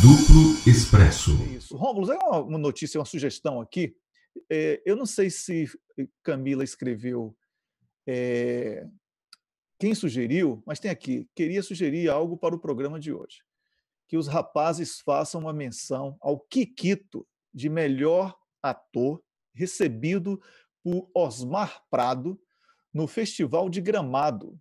Duplo Expresso. É isso. Rômulo, é uma, notícia, uma sugestão aqui. É, eu não sei se eh, Camila escreveu é, quem sugeriu, mas tem aqui. Queria sugerir algo para o programa de hoje. Que os rapazes façam uma menção ao Kikito de melhor ator recebido por Osmar Prado no Festival de Gramado.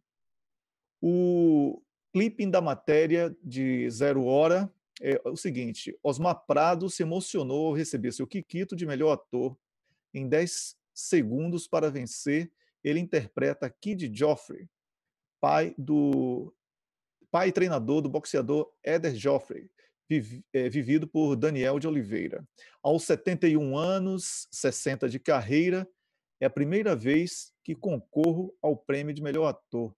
O, clipping da matéria de Zero Hora é o seguinte: Osmar Prado se emocionou ao receber seu Kikito de melhor ator. Em 10 segundos para vencer, ele interpreta Kid Joffrey, pai do pai e treinador do boxeador Eder Joffrey, é, vivido por Daniel de Oliveira. Aos 71 anos, 60 de carreira, é a primeira vez que concorro ao prêmio de melhor ator.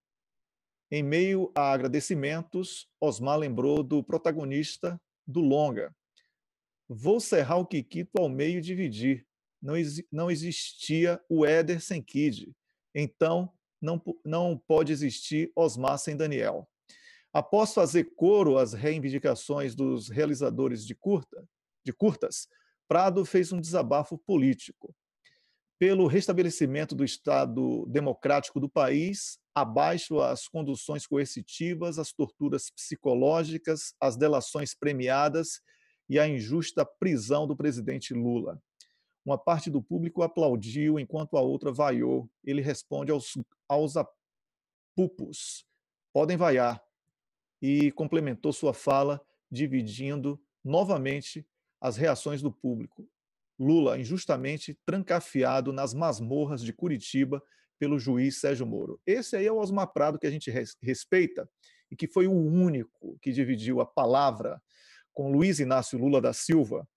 Em meio a agradecimentos, Osmar lembrou do protagonista do longa. Vou serrar o Kikito ao meio e dividir. Não, não existia o Éder sem Kid. Então, não, não pode existir Osmar sem Daniel. Após fazer coro às reivindicações dos realizadores de, curta, de curtas, Prado fez um desabafo político pelo restabelecimento do Estado democrático do país, abaixo as conduções coercitivas, as torturas psicológicas, as delações premiadas e a injusta prisão do presidente Lula. Uma parte do público aplaudiu, enquanto a outra vaiou. Ele responde aos, aos apupos: podem vaiar. E complementou sua fala, dividindo novamente as reações do público. Lula injustamente trancafiado nas masmorras de Curitiba pelo juiz Sérgio Moro. Esse aí é o Osmar Prado que a gente respeita e que foi o único que dividiu a palavra com Luiz Inácio Lula da Silva.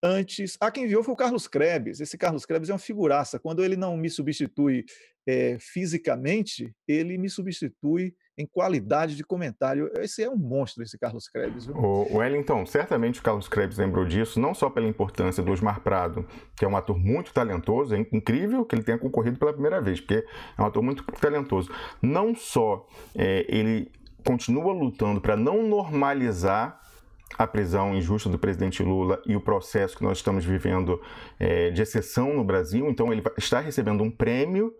Antes, a ah, quem enviou foi o Carlos Krebs. Esse Carlos Krebs é uma figuraça. Quando ele não me substitui é, fisicamente, ele me substitui em qualidade de comentário. Esse é um monstro, esse Carlos Krebs. O Wellington, certamente o Carlos Krebs lembrou disso, não só pela importância do Osmar Prado, que é um ator muito talentoso, é incrível que ele tenha concorrido pela primeira vez, porque é um ator muito talentoso. Não só é, ele continua lutando para não normalizar a prisão injusta do presidente Lula e o processo que nós estamos vivendo é, de exceção no Brasil. Então, ele está recebendo um prêmio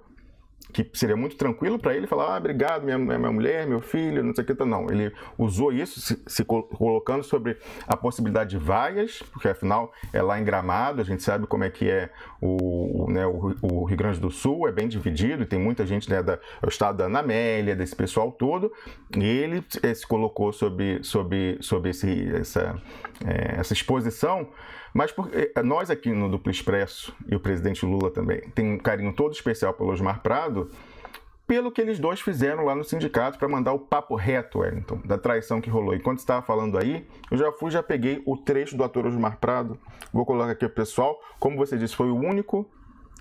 que seria muito tranquilo para ele falar, ah, obrigado, minha, minha mulher, meu filho, não sei o que. Tá, não, ele usou isso se, se colocando sobre a possibilidade de vaias, porque afinal é lá em Gramado, a gente sabe como é que é o, né, o, o Rio Grande do Sul, é bem dividido, e tem muita gente né, da, do estado da Anamélia, desse pessoal todo, e ele eh, se colocou sobre, sobre, sobre esse, essa, é, essa exposição mas porque eh, nós aqui no Duplo Expresso e o presidente Lula também tem um carinho todo especial pelo Osmar Prado, pelo que eles dois fizeram lá no sindicato para mandar o papo reto, Wellington, da traição que rolou. Enquanto estava falando aí, eu já fui, já peguei o trecho do ator Osmar Prado, vou colocar aqui o pessoal. Como você disse, foi o único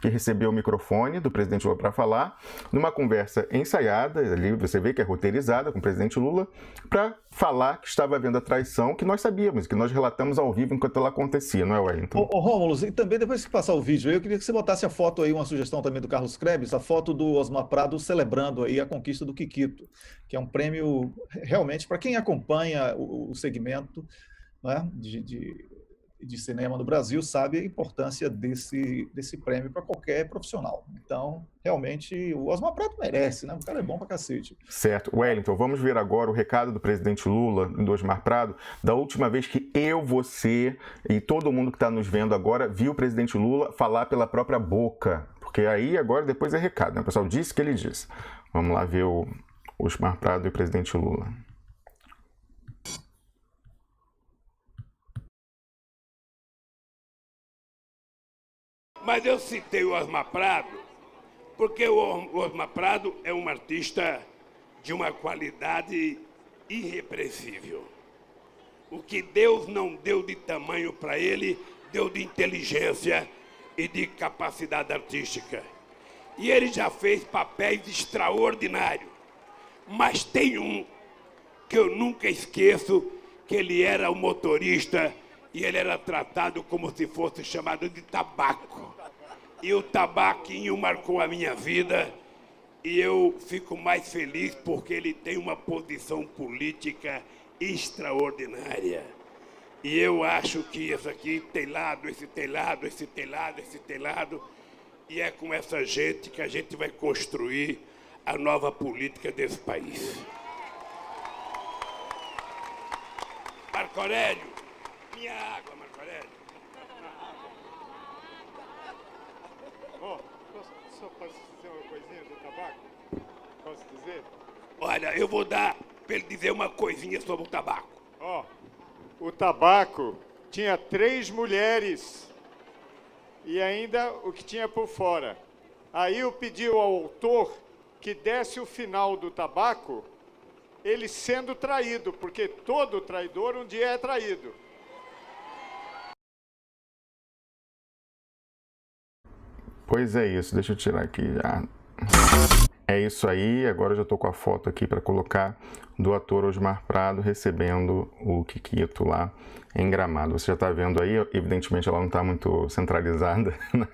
que recebeu o microfone do presidente Lula para falar, numa conversa ensaiada, ali você vê que é roteirizada com o presidente Lula, para falar que estava havendo a traição, que nós sabíamos, que nós relatamos ao vivo enquanto ela acontecia, não é, Wellington? Ô, Rômulo, e também depois que passar o vídeo, eu queria que você botasse a foto aí, uma sugestão também do Carlos Krebs, a foto do Osmar Prado celebrando aí a conquista do Kikito, que é um prêmio realmente para quem acompanha o, o segmento, né, de, de de cinema no Brasil sabe a importância desse, desse prêmio para qualquer profissional. Então, realmente, o Osmar Prado merece, né? O cara é bom para cacete. Certo. Wellington, vamos ver agora o recado do presidente Lula, do Osmar Prado, da última vez que eu, você e todo mundo que está nos vendo agora viu o presidente Lula falar pela própria boca. Porque aí, agora, depois é recado, né? O pessoal disse que ele disse. Vamos lá ver o Osmar Prado e o presidente Lula. Mas eu citei o Osmar Prado, porque o Osmar Prado é um artista de uma qualidade irrepressível. O que Deus não deu de tamanho para ele, deu de inteligência e de capacidade artística. E ele já fez papéis extraordinários. Mas tem um que eu nunca esqueço, que ele era o motorista e ele era tratado como se fosse chamado de tabaco. E o tabaquinho marcou a minha vida e eu fico mais feliz porque ele tem uma posição política extraordinária. E eu acho que isso aqui, telado, esse telado, esse telado, esse telado, e é com essa gente que a gente vai construir a nova política desse país. Marco Aurélio, minha água, Marco Aurélio. Ó, oh, só posso dizer uma coisinha do tabaco? Posso dizer? Olha, eu vou dar para ele dizer uma coisinha sobre o tabaco. Ó, oh, o tabaco tinha três mulheres e ainda o que tinha por fora. Aí eu pedi ao autor que desse o final do tabaco, ele sendo traído, porque todo traidor um dia é traído. Pois é isso, deixa eu tirar aqui já. É isso aí, agora eu já estou com a foto aqui para colocar do ator Osmar Prado recebendo o Kikito lá em Gramado. Você já está vendo aí, evidentemente ela não está muito centralizada, né?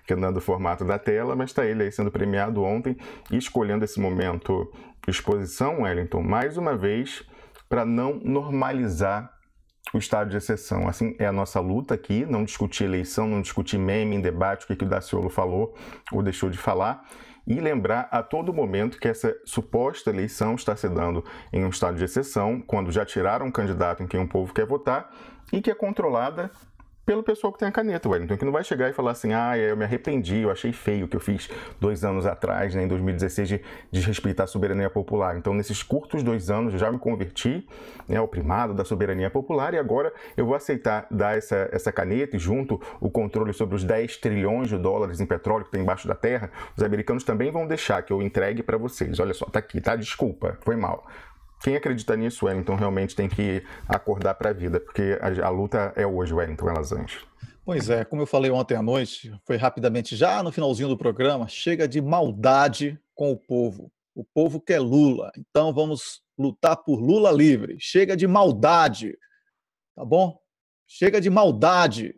porque não é do formato da tela, mas está ele aí sendo premiado ontem e escolhendo esse momento de exposição, Wellington, mais uma vez, para não normalizar o estado de exceção. Assim, é a nossa luta aqui, não discutir eleição, não discutir meme em debate, o que, que o Daciolo falou ou deixou de falar, e lembrar a todo momento que essa suposta eleição está se dando em um estado de exceção, quando já tiraram um candidato em quem o povo quer votar, e que é controlada pelo pessoal que tem a caneta, Wellington, que não vai chegar e falar assim, ah, eu me arrependi, eu achei feio o que eu fiz dois anos atrás, né, em 2016, de desrespeitar a soberania popular. Então, nesses curtos dois anos, eu já me converti né, ao primado da soberania popular e agora eu vou aceitar dar essa, essa caneta e junto o controle sobre os 10 trilhões de dólares em petróleo que tem embaixo da terra, os americanos também vão deixar que eu entregue para vocês. Olha só, tá aqui, tá? Desculpa, foi mal quem acredita nisso, Wellington, realmente tem que acordar para a vida, porque a, a, luta é hoje, Wellington Elazante. É pois é, como eu falei ontem à noite, foi rapidamente, já no finalzinho do programa, chega de maldade com o povo. O povo quer Lula, então vamos lutar por Lula livre. Chega de maldade, tá bom? Chega de maldade.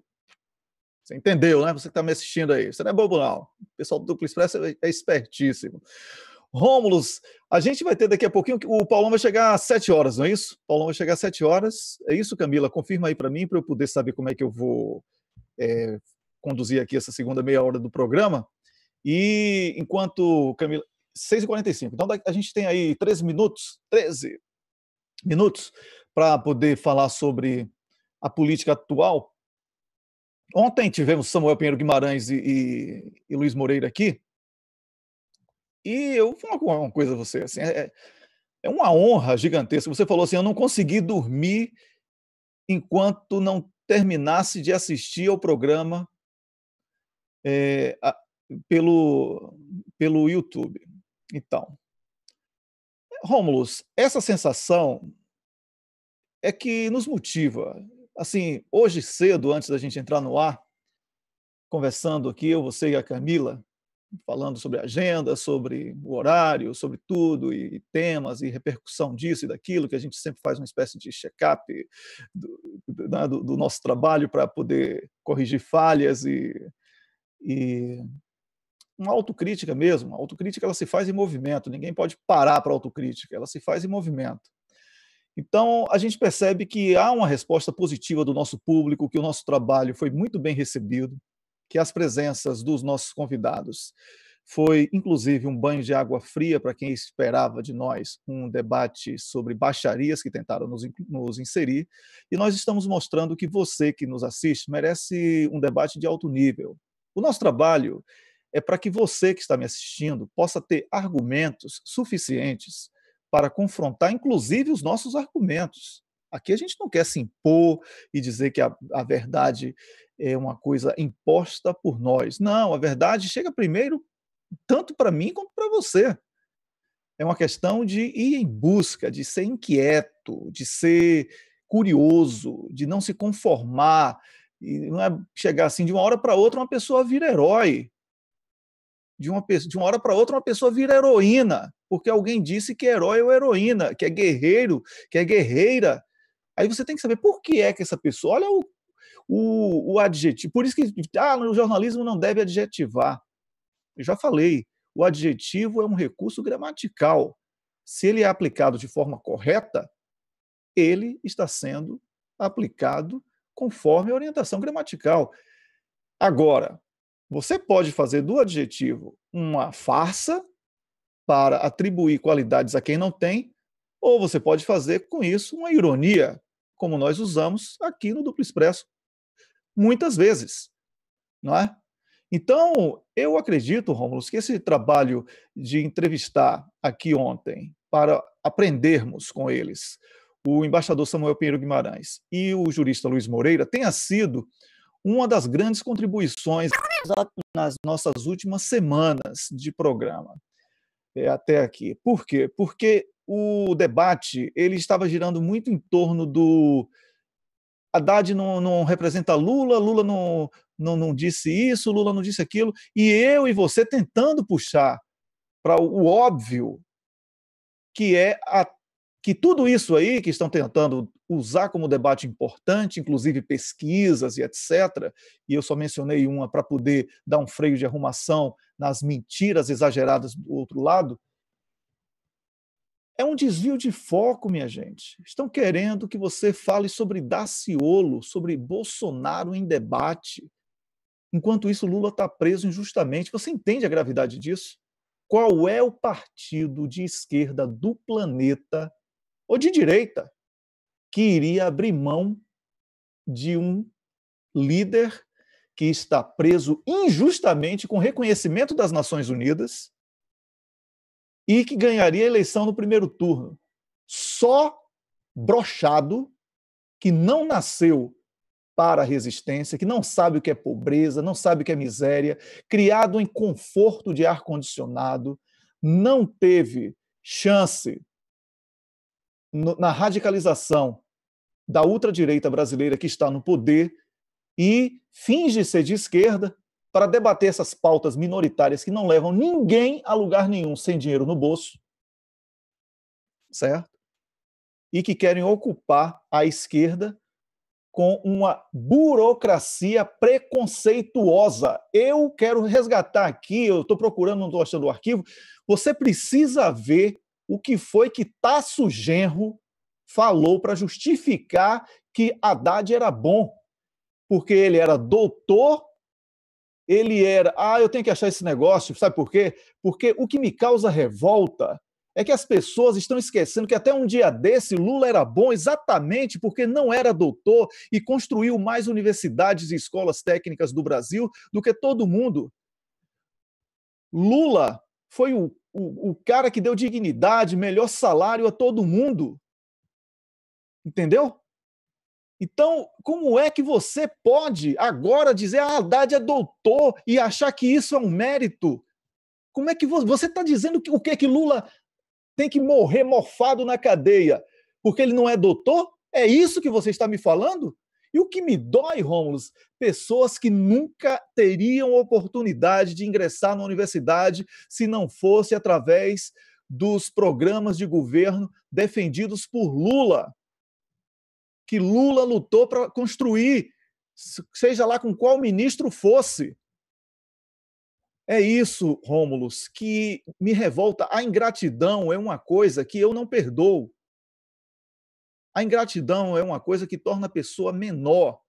Você entendeu, né? Você que está me assistindo aí. Você não é bobo, não. O pessoal do Duplo Expresso é, é espertíssimo. Rômulos, a gente vai ter daqui a pouquinho. O Paulão vai chegar às 7 horas, não é isso? O Paulão vai chegar às 7 horas. É isso, Camila? Confirma aí para mim, para eu poder saber como é que eu vou é, conduzir aqui essa segunda meia hora do programa. E enquanto, Camila. 6h45. Então a gente tem aí 13 minutos, 13 minutos, para poder falar sobre a política atual. Ontem tivemos Samuel Pinheiro Guimarães e, e, e Luiz Moreira aqui e eu vou falar uma coisa a você, assim, é, é, é uma honra gigantesca. Você falou assim, eu não consegui dormir enquanto não terminasse de assistir ao programa é, a, pelo, pelo YouTube. Então, Romulus, essa sensação é que nos motiva. Assim, hoje cedo, antes da gente entrar no ar, conversando aqui, eu, você e a Camila, falando sobre agenda, sobre o horário, sobre tudo, e, e temas, e repercussão disso e daquilo, que a gente sempre faz uma espécie de check-up do, do, né, do, nosso trabalho para poder corrigir falhas e, e uma autocrítica mesmo. A autocrítica ela se faz em movimento, ninguém pode parar para a autocrítica, ela se faz em movimento. Então, a gente percebe que há uma resposta positiva do nosso público, que o nosso trabalho foi muito bem recebido, que as presenças dos nossos convidados foi inclusive um banho de água fria para quem esperava de nós um debate sobre baixarias que tentaram nos, nos, inserir. E nós estamos mostrando que você que nos assiste merece um debate de alto nível. O nosso trabalho é para que você que está me assistindo possa ter argumentos suficientes para confrontar, inclusive, os nossos argumentos. Aqui a gente não quer se impor e dizer que a, a verdade é uma coisa imposta por nós. Não, a verdade chega primeiro, tanto para mim quanto para você. É uma questão de ir em busca, de ser inquieto, de ser curioso, de não se conformar. E não é chegar assim, de uma hora para outra, uma pessoa vira herói. De uma, de uma hora para outra, uma pessoa vira heroína, porque alguém disse que é herói ou heroína, que é guerreiro, que é guerreira. Aí você tem que saber por que é que essa pessoa. Olha o, o, o adjetivo. Por isso que ah, o jornalismo não deve adjetivar. Eu já falei, o adjetivo é um recurso gramatical. Se ele é aplicado de forma correta, ele está sendo aplicado conforme a orientação gramatical. Agora, você pode fazer do adjetivo uma farsa para atribuir qualidades a quem não tem, ou você pode fazer com isso uma ironia como nós usamos aqui no Duplo Expresso muitas vezes, não é? Então, eu acredito, Rômulo, que esse trabalho de entrevistar aqui ontem para aprendermos com eles o embaixador Samuel Pinheiro Guimarães e o jurista Luiz Moreira tenha sido uma das grandes contribuições nas nossas últimas semanas de programa é, até aqui. Por quê? Porque o debate ele estava girando muito em torno do Haddad não, não representa Lula, Lula não, não, não disse isso, Lula não disse aquilo, e eu e você tentando puxar para o óbvio, que é a, que tudo isso aí que estão tentando usar como debate importante, inclusive pesquisas e etc. E eu só mencionei uma para poder dar um freio de arrumação nas mentiras exageradas do outro lado. É um desvio de foco, minha gente. Estão querendo que você fale sobre Daciolo, sobre Bolsonaro em debate. Enquanto isso, Lula está preso injustamente. Você entende a gravidade disso? Qual é o partido de esquerda do planeta ou de direita que iria abrir mão de um líder que está preso injustamente com reconhecimento das Nações Unidas e que ganharia a eleição no primeiro turno. Só brochado que não nasceu para a resistência, que não sabe o que é pobreza, não sabe o que é miséria, criado em conforto de ar condicionado, não teve chance na radicalização da ultradireita brasileira que está no poder e finge ser de esquerda para debater essas pautas minoritárias que não levam ninguém a lugar nenhum sem dinheiro no bolso, certo? E que querem ocupar a esquerda com uma burocracia preconceituosa. Eu quero resgatar aqui, eu estou procurando, não estou achando o arquivo. Você precisa ver o que foi que Tasso Genro falou para justificar que Haddad era bom, porque ele era doutor, ele era. Ah, eu tenho que achar esse negócio, sabe por quê? Porque o que me causa revolta é que as pessoas estão esquecendo que até um dia desse Lula era bom exatamente porque não era doutor e construiu mais universidades e escolas técnicas do Brasil do que todo mundo. Lula foi o, o, o cara que deu dignidade, melhor salário a todo mundo. Entendeu? Então, como é que você pode agora dizer ah, Haddad é doutor e achar que isso é um mérito? Como é que você está dizendo que, o que que Lula tem que morrer morfado na cadeia porque ele não é doutor? É isso que você está me falando? E o que me dói, Rômulos, pessoas que nunca teriam oportunidade de ingressar na universidade se não fosse através dos programas de governo defendidos por Lula que Lula lutou para construir, seja lá com qual ministro fosse. É isso, Rômulus, que me revolta. A ingratidão é uma coisa que eu não perdoo. A ingratidão é uma coisa que torna a pessoa menor.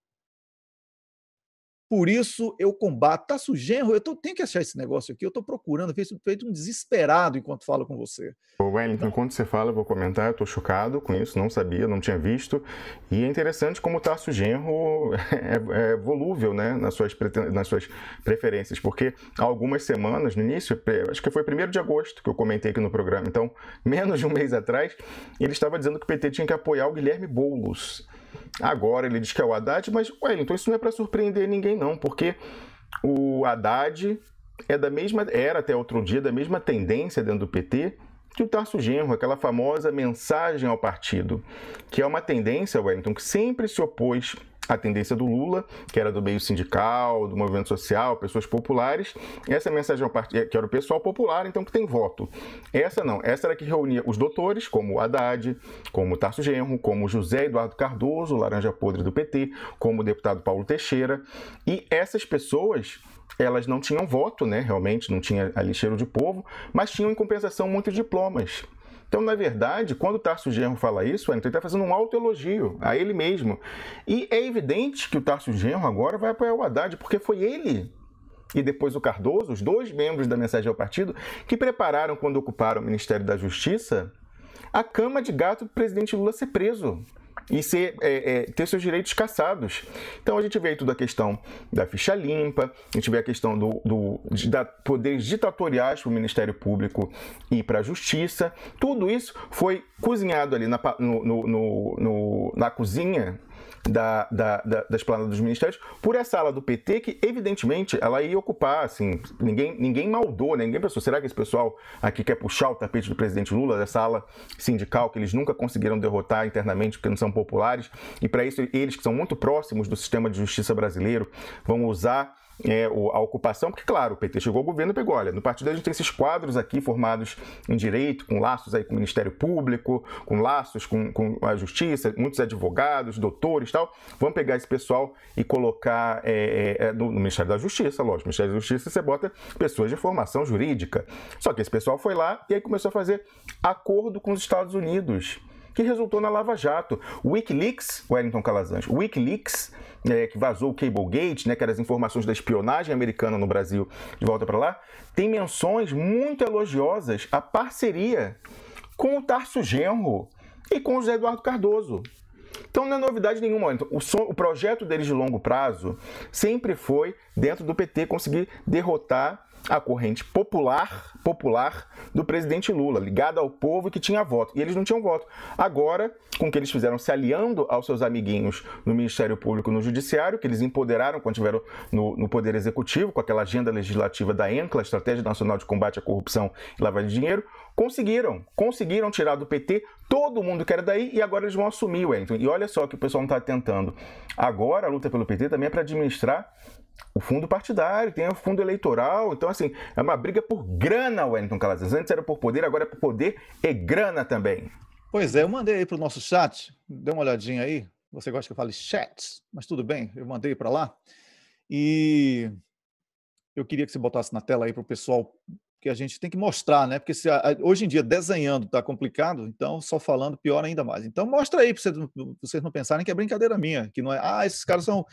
Por isso eu combato. Tá genro, eu tô, tenho que achar esse negócio aqui, eu estou procurando, feito, feito um desesperado enquanto falo com você. Ô Wellington, então, enquanto você fala, eu vou comentar, eu estou chocado com isso, não sabia, não tinha visto. E é interessante como o tá Tarso Genro é, é, é volúvel né, nas, suas, nas suas preferências, porque há algumas semanas, no início, acho que foi 1 de agosto que eu comentei aqui no programa, então menos de um mês atrás, ele estava dizendo que o PT tinha que apoiar o Guilherme Boulos. Agora ele diz que é o Haddad, mas Wellington, isso não é para surpreender ninguém não, porque o Haddad é da mesma era até outro dia da mesma tendência dentro do PT que o Tarso Genro, aquela famosa mensagem ao partido, que é uma tendência, Wellington, que sempre se opôs a tendência do Lula, que era do meio sindical, do movimento social, pessoas populares. Essa mensagem é que era o pessoal popular, então que tem voto. Essa não, essa era que reunia os doutores, como Haddad, como Tarso Genro, como José Eduardo Cardoso, laranja podre do PT, como o deputado Paulo Teixeira. E essas pessoas elas não tinham voto, né? Realmente não tinha ali cheiro de povo, mas tinham em compensação muitos diplomas. Então, na verdade, quando o Tarso Genro fala isso, ele está fazendo um autoelogio a ele mesmo. E é evidente que o Tarso Genro agora vai apoiar o Haddad, porque foi ele e depois o Cardoso, os dois membros da mensagem ao partido, que prepararam, quando ocuparam o Ministério da Justiça, a cama de gato do presidente Lula ser preso e ser, é, é, ter seus direitos cassados. Então a gente vê aí a questão da ficha limpa, a gente vê a questão do, do de, da, poderes ditatoriais para o Ministério Público e para a Justiça. Tudo isso foi cozinhado ali na, no, no, no, na cozinha da, da, da, da esplanada dos ministérios, por essa ala do PT que, evidentemente, ela ia ocupar, assim, ninguém, ninguém maldou, né? ninguém pensou, será que esse pessoal aqui quer puxar o tapete do presidente Lula, dessa ala sindical que eles nunca conseguiram derrotar internamente porque não são populares, e para isso eles que são muito próximos do sistema de justiça brasileiro vão usar é, a ocupação, porque, claro, o PT chegou ao governo e pegou, olha, no partido a gente tem esses quadros aqui formados em direito, com laços aí com o Ministério Público, com laços com, com a Justiça, muitos advogados, doutores tal. Vamos pegar esse pessoal e colocar é, é, é no, no, Ministério da Justiça, lógico. No Ministério da Justiça você bota pessoas de formação jurídica. Só que esse pessoal foi lá e aí começou a fazer acordo com os Estados Unidos que resultou na Lava Jato. O Wikileaks, Wellington Calazans, Wikileaks, é, que vazou o Cablegate, né, que eram as informações da espionagem americana no Brasil, de volta para lá, tem menções muito elogiosas à parceria com o Tarso Genro e com o José Eduardo Cardoso. Então não é novidade nenhuma. Então, o, so, o, projeto deles de longo prazo sempre foi, dentro do PT, conseguir derrotar a corrente popular, popular do presidente Lula, ligada ao povo que tinha voto. E eles não tinham voto. Agora, com o que eles fizeram se aliando aos seus amiguinhos no Ministério Público no Judiciário, que eles empoderaram quando tiveram no, no Poder Executivo, com aquela agenda legislativa da ENCLA, Estratégia Nacional de Combate à Corrupção e Lavagem de Dinheiro, conseguiram, conseguiram tirar do PT todo mundo que era daí e agora eles vão assumir o Wellington. E olha só o que o pessoal não está tentando. Agora a luta pelo PT também é para administrar o fundo partidário, tem o fundo eleitoral. Então, assim, é uma briga por grana, Wellington Calazans. Antes era por poder, agora é por poder e grana também. Pois é, eu mandei aí para o nosso chat, dê uma olhadinha aí. Você gosta que eu fale chat, mas tudo bem, eu mandei para lá. E eu queria que você botasse na tela aí para o pessoal que a gente tem que mostrar, né? Porque se, hoje em dia desenhando está complicado, então só falando pior ainda mais. Então mostra aí para vocês, não pensarem que é brincadeira minha, que não é. Ah, esses caras estão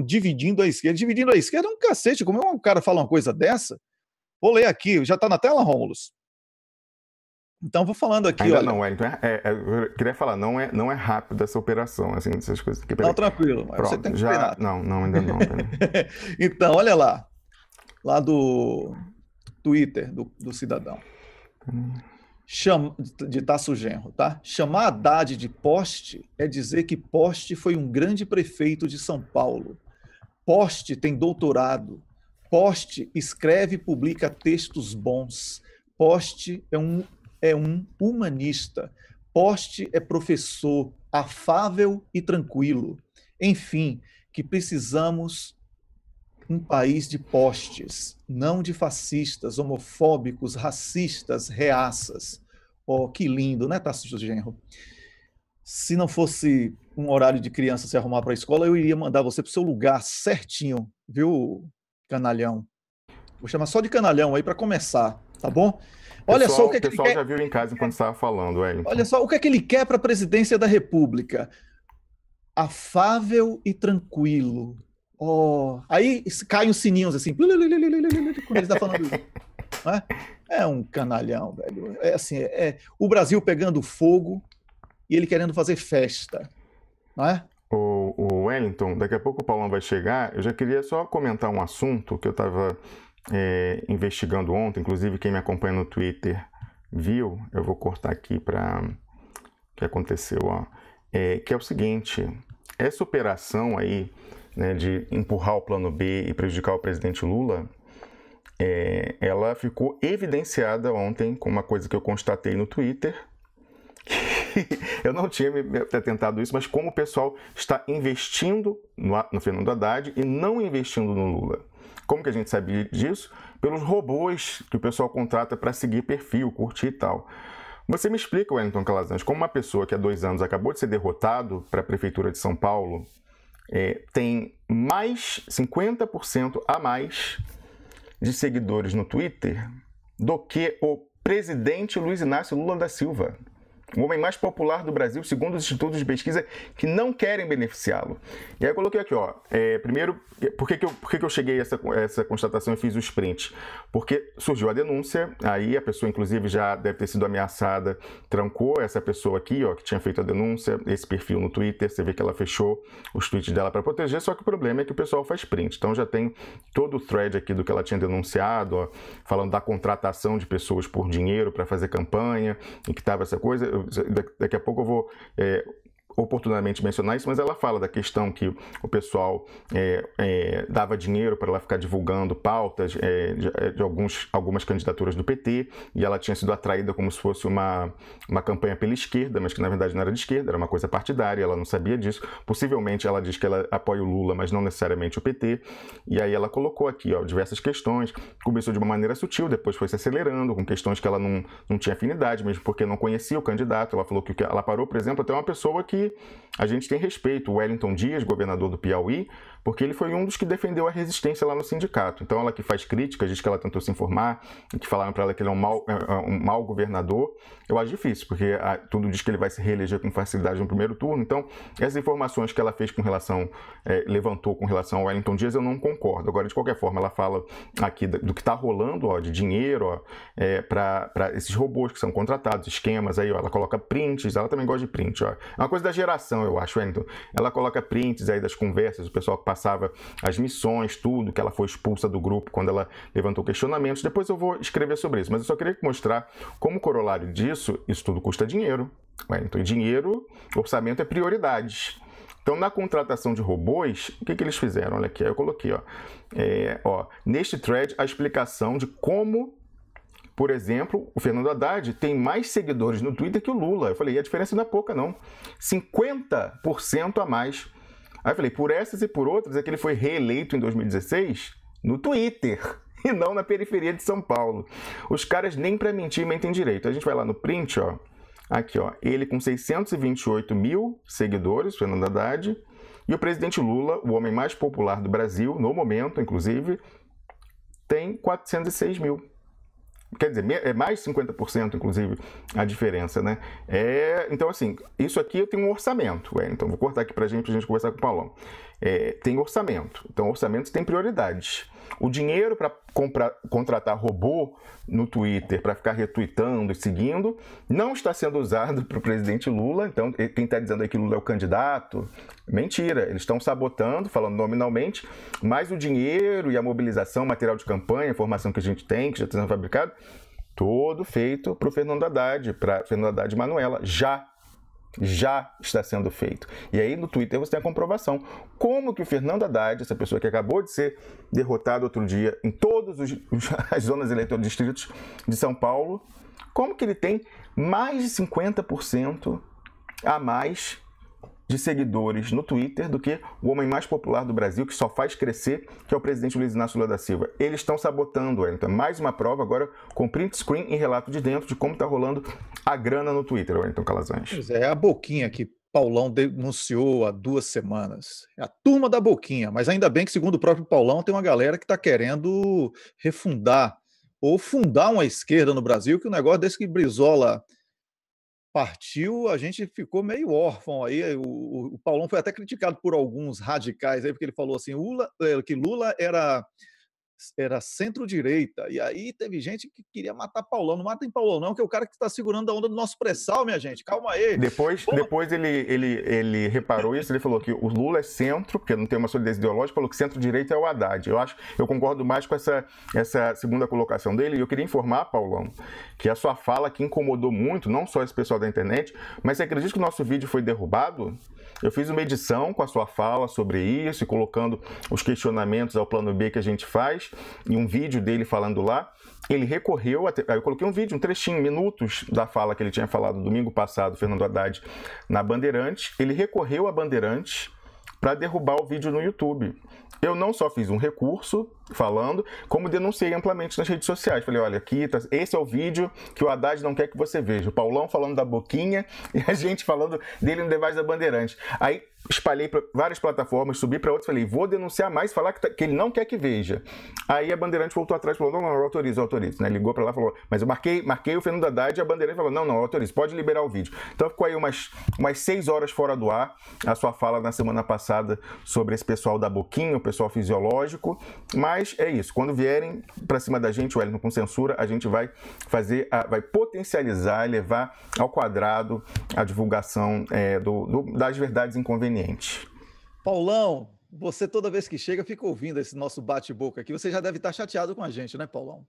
dividindo a esquerda, dividindo a esquerda é um cacete. Como é um cara fala uma coisa dessa? Vou ler aqui, já está na tela, Rômulus. Então vou falando aqui. Ainda olha. não, Wellington. É, é, é, eu queria falar, não é, não é rápido essa operação, assim, essas coisas. não, tranquilo. Mas Pronto, você tem que já... Não, não, ainda não. Tá. então, olha lá. Lá do Twitter do, do cidadão. Chama, de Tasso Genro, tá? Chamar Haddad de poste é dizer que poste foi um grande prefeito de São Paulo. Poste tem doutorado. Poste escreve e publica textos bons. Poste é um, é um humanista. Poste é professor afável e tranquilo. Enfim, que precisamos um país de postes, não de fascistas, homofóbicos, racistas, reaças. Oh, que lindo, né, Tarcísio Genro? Se não fosse um horário de criança se arrumar para a escola, eu iria mandar você para o seu lugar certinho, viu, canalhão? Vou chamar só de canalhão aí para começar, tá bom? Olha pessoal, só o que, é que pessoal ele quer. já viu em casa enquanto estava falando, Wellington. Olha só o que é que ele quer para a presidência da República: afável e tranquilo, Oh. Aí caem os sininhos assim, quando ele está falando. É? é um canalhão, velho. É assim, é o Brasil pegando fogo e ele querendo fazer festa, não é? O, o Wellington, daqui a pouco o Paulão vai chegar. Eu já queria só comentar um assunto que eu estava é, investigando ontem. Inclusive, quem me acompanha no Twitter viu. Eu vou cortar aqui para o que aconteceu, ó. É, que é o seguinte: essa operação aí né, de empurrar o plano B e prejudicar o presidente Lula, é, ela ficou evidenciada ontem com uma coisa que eu constatei no Twitter. eu não tinha me atentado isso, mas como o pessoal está investindo no, no Fernando Haddad e não investindo no Lula. Como que a gente sabe disso? Pelos robôs que o pessoal contrata para seguir perfil, curtir e tal. Você me explica, Wellington Calazans, como uma pessoa que há dois anos acabou de ser derrotado para a Prefeitura de São Paulo é, tem mais 50% a mais de seguidores no Twitter do que o presidente Luiz Inácio Lula da Silva o homem mais popular do Brasil, segundo os institutos de pesquisa que não querem beneficiá-lo. E aí eu coloquei aqui, ó, é, primeiro, por que, que, eu, por que, que eu cheguei a essa, essa constatação e fiz os prints? Porque surgiu a denúncia, aí a pessoa, inclusive, já deve ter sido ameaçada, trancou essa pessoa aqui, ó, que tinha feito a denúncia, esse perfil no Twitter, você vê que ela fechou os tweets dela para proteger, só que o problema é que o pessoal faz print. Então já tem todo o thread aqui do que ela tinha denunciado, ó, falando da contratação de pessoas por dinheiro para fazer campanha, e que tava essa coisa. Eu então, daqui a pouco eu vou é, oportunamente mencionar isso, mas ela fala da questão que o pessoal é, é, dava dinheiro para ela ficar divulgando pautas é, de, é, de, alguns, algumas candidaturas do PT e ela tinha sido atraída como se fosse uma, uma campanha pela esquerda, mas que na verdade não era de esquerda, era uma coisa partidária, ela não sabia disso. Possivelmente ela diz que ela apoia o Lula, mas não necessariamente o PT. E aí ela colocou aqui ó, diversas questões, começou de uma maneira sutil, depois foi se acelerando com questões que ela não, não tinha afinidade, mesmo porque não conhecia o candidato. Ela falou que ela parou, por exemplo, até uma pessoa que a gente tem respeito. O Wellington Dias, governador do Piauí, porque ele foi um dos que defendeu a resistência lá no sindicato. Então ela que faz críticas, diz que ela tentou se informar, que falaram para ela que ele é um mau, é, é, um mau governador, eu acho difícil, porque ah, tudo diz que ele vai se reeleger com facilidade no primeiro turno. Então, essas informações que ela fez com relação, é, levantou com relação ao Wellington Dias, eu não concordo. Agora, de qualquer forma, ela fala aqui do que está rolando, ó, de dinheiro, ó, é, para esses robôs que são contratados, esquemas aí, ó, ela coloca prints, ela também gosta de print, ó. É uma coisa da geração, eu acho, Wellington. Ela coloca prints aí das conversas, o pessoal que passava as missões, tudo, que ela foi expulsa do grupo quando ela levantou questionamentos. Depois eu vou escrever sobre isso, mas eu só queria mostrar como corolário disso, isso tudo custa dinheiro. Né? Então, dinheiro, orçamento é prioridade Então, na contratação de robôs, o que, que eles fizeram? Olha aqui, eu coloquei, ó. É, ó. Neste thread, a explicação de como, por exemplo, o Fernando Haddad tem mais seguidores no Twitter que o Lula. Eu falei, e a diferença não é pouca, não. 50% a mais Aí eu falei, por essas e por outras, é que ele foi reeleito em 2016 no Twitter e não na periferia de São Paulo. Os caras nem para mentir mentem direito. A gente vai lá no print, ó. Aqui, ó. Ele com 628 mil seguidores, Fernando Haddad. E o presidente Lula, o homem mais popular do Brasil, no momento, inclusive, tem 406 mil quer dizer, é mais 50%, inclusive, a diferença, né? É, então, assim, isso aqui eu tenho um orçamento, Wellington. Vou cortar aqui pra gente, pra gente conversar com o Paulão é, tem orçamento. Então, orçamento tem prioridades. O dinheiro para contratar robô no Twitter para ficar retweetando e seguindo não está sendo usado para o presidente Lula. Então, quem está dizendo aí que Lula é o candidato, mentira. Eles estão sabotando, falando nominalmente, mas o dinheiro e a mobilização, material de campanha, informação que a gente tem, que já está sendo fabricado, todo feito para o Fernando Haddad, para Fernando Haddad e Manuela, já já está sendo feito. E aí no Twitter você tem a comprovação. Como que o Fernando Haddad, essa pessoa que acabou de ser derrotado outro dia em todas as zonas eleitorais distritos de São Paulo, como que ele tem mais de 50% a mais de seguidores no Twitter do que o homem mais popular do Brasil, que só faz crescer, que é o presidente Luiz Inácio Lula da Silva. Eles estão sabotando, Wellington. É mais uma prova agora com print screen e relato de dentro de como está rolando a grana no Twitter, Wellington Calazans. Pois é, é, a boquinha que Paulão denunciou há duas semanas. É a turma da boquinha, mas ainda bem que, segundo o próprio Paulão, tem uma galera que está querendo refundar ou fundar uma esquerda no Brasil, que o negócio desse que Brizola partiu, a gente ficou meio órfão aí. O, o Paulão foi até criticado por alguns radicais aí, porque ele falou assim: Lula, eh, que Lula era era centro-direita. E aí teve gente que queria matar Paulão. Não matem Paulão, não, que é o cara que está segurando a onda do nosso pré-sal, minha gente. Calma aí. Depois, Pô, depois ele, ele, ele reparou isso, ele falou que o Lula é centro, porque não tem uma solidez ideológica, falou que centro-direita é o Haddad. Eu acho, eu concordo mais com essa, essa segunda colocação dele. E eu queria informar, Paulão, que a sua fala que incomodou muito, não só esse pessoal da internet, mas você acredita que o nosso vídeo foi derrubado? Eu fiz uma edição com a sua fala sobre isso e colocando os questionamentos ao plano B que a gente faz e um vídeo dele falando lá. Ele recorreu, até, eu coloquei um vídeo, um trechinho, minutos da fala que ele tinha falado domingo passado, Fernando Haddad, na Bandeirantes. Ele recorreu à Bandeirantes para derrubar o vídeo no YouTube eu não só fiz um recurso falando, como denunciei amplamente nas redes sociais. Falei, olha, aqui, tá, esse é o vídeo que o Haddad não quer que você veja. O Paulão falando da boquinha e a gente falando dele no debate da Bandeirante. Aí espalhei para várias plataformas, subi para outras, falei, vou denunciar mais, falar que, tá, que, ele não quer que veja. Aí a Bandeirante voltou atrás e falou, não, não, eu autorizo, eu autorizo. Né? Ligou para lá falou, mas eu marquei, marquei o Fernando Haddad e a Bandeirante falou, não, não, eu autorizo, pode liberar o vídeo. Então ficou aí umas, umas seis horas fora do ar a sua fala na semana passada sobre esse pessoal da boquinha, o pessoal fisiológico, mas é isso, quando vierem para cima da gente, o Elino com censura, a gente vai fazer, a, vai potencializar e levar ao quadrado a divulgação é, do, do, das verdades inconvenientes conveniente. Paulão, você toda vez que chega fica ouvindo esse nosso bate-boca aqui. Você já deve estar chateado com a gente, né, Paulão?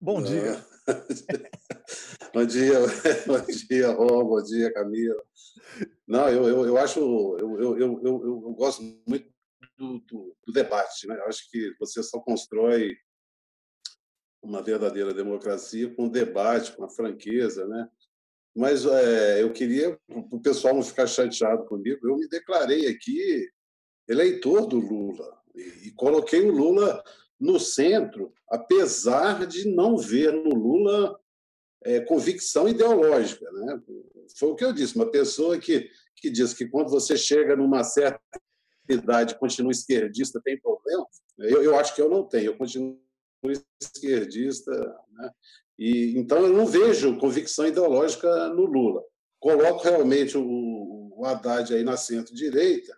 Bom dia. bom dia, bom dia, Ron, bom dia, Camila. Não, eu, eu, eu acho, eu, eu, eu, eu gosto muito do, do, do, debate, né? Eu acho que você só constrói uma verdadeira democracia com debate, com a franqueza, né? mas é, eu queria, o pessoal não ficar chateado comigo, eu me declarei aqui eleitor do Lula e, e coloquei o Lula no centro, apesar de não ver no Lula é, convicção ideológica. Né? Foi o que eu disse, uma pessoa que, que diz que quando você chega numa certa idade continua esquerdista, tem problema? Eu, eu acho que eu não tenho, eu continuo esquerdista. Né? E, então, eu não vejo convicção ideológica no Lula. Coloco realmente o, o Haddad aí na centro-direita.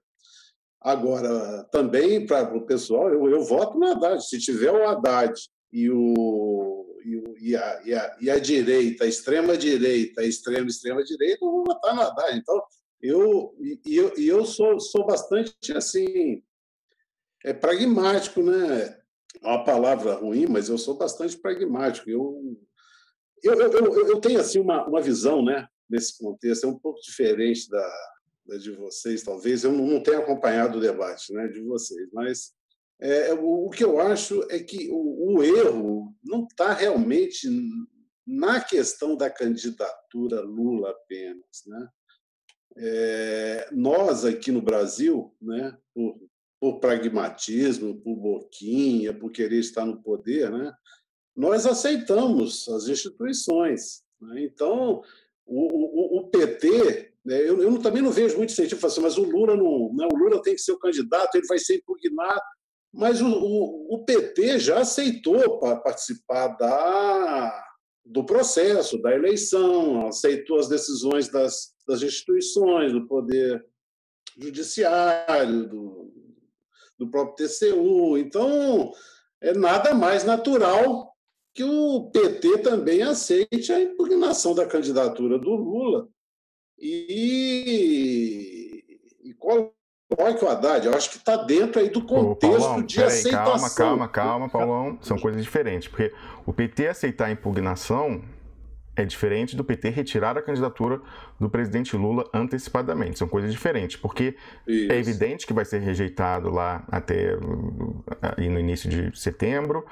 Agora, também, para o pessoal, eu, eu voto no Haddad. Se tiver o Haddad e, o, e, e, a, e, a, e a direita, a extrema-direita, a extrema-extrema-direita, eu vou votar no Haddad. Então, eu, e eu, e eu sou, sou bastante, assim, é pragmático, né? É uma palavra ruim, mas eu sou bastante pragmático. Eu eu, eu, eu, eu, tenho assim uma, uma visão, né, nesse contexto, é um pouco diferente da, da de vocês, talvez. Eu não tenho acompanhado o debate, né, de vocês, mas é, é, o, o, que eu acho é que o, o erro não está realmente na questão da candidatura Lula apenas, né? É, nós aqui no Brasil, né, por, por pragmatismo, por boquinha, por querer estar no poder, né, nós aceitamos as instituições. Né? Então, o, o, o PT, né? eu, eu, também não vejo muito sentido falar assim, mas o Lula não, né? o Lula tem que ser o candidato, ele vai ser impugnado Mas o, o PT já aceitou para participar da, do processo, da eleição, aceitou as decisões das, das instituições, do Poder Judiciário, do, do próprio TCU. Então, é nada mais natural que o PT também aceite a impugnação da candidatura do Lula e, e coloque o Haddad. Eu acho que está dentro aí do contexto Paulão, de peraí, aceitação. Calma, calma, calma, Paulão. São coisas diferentes, porque o PT aceitar a impugnação é diferente do PT retirar a candidatura do presidente Lula antecipadamente. São coisas diferentes, porque é Isso. é evidente que vai ser rejeitado lá até eh, aí no início de setembro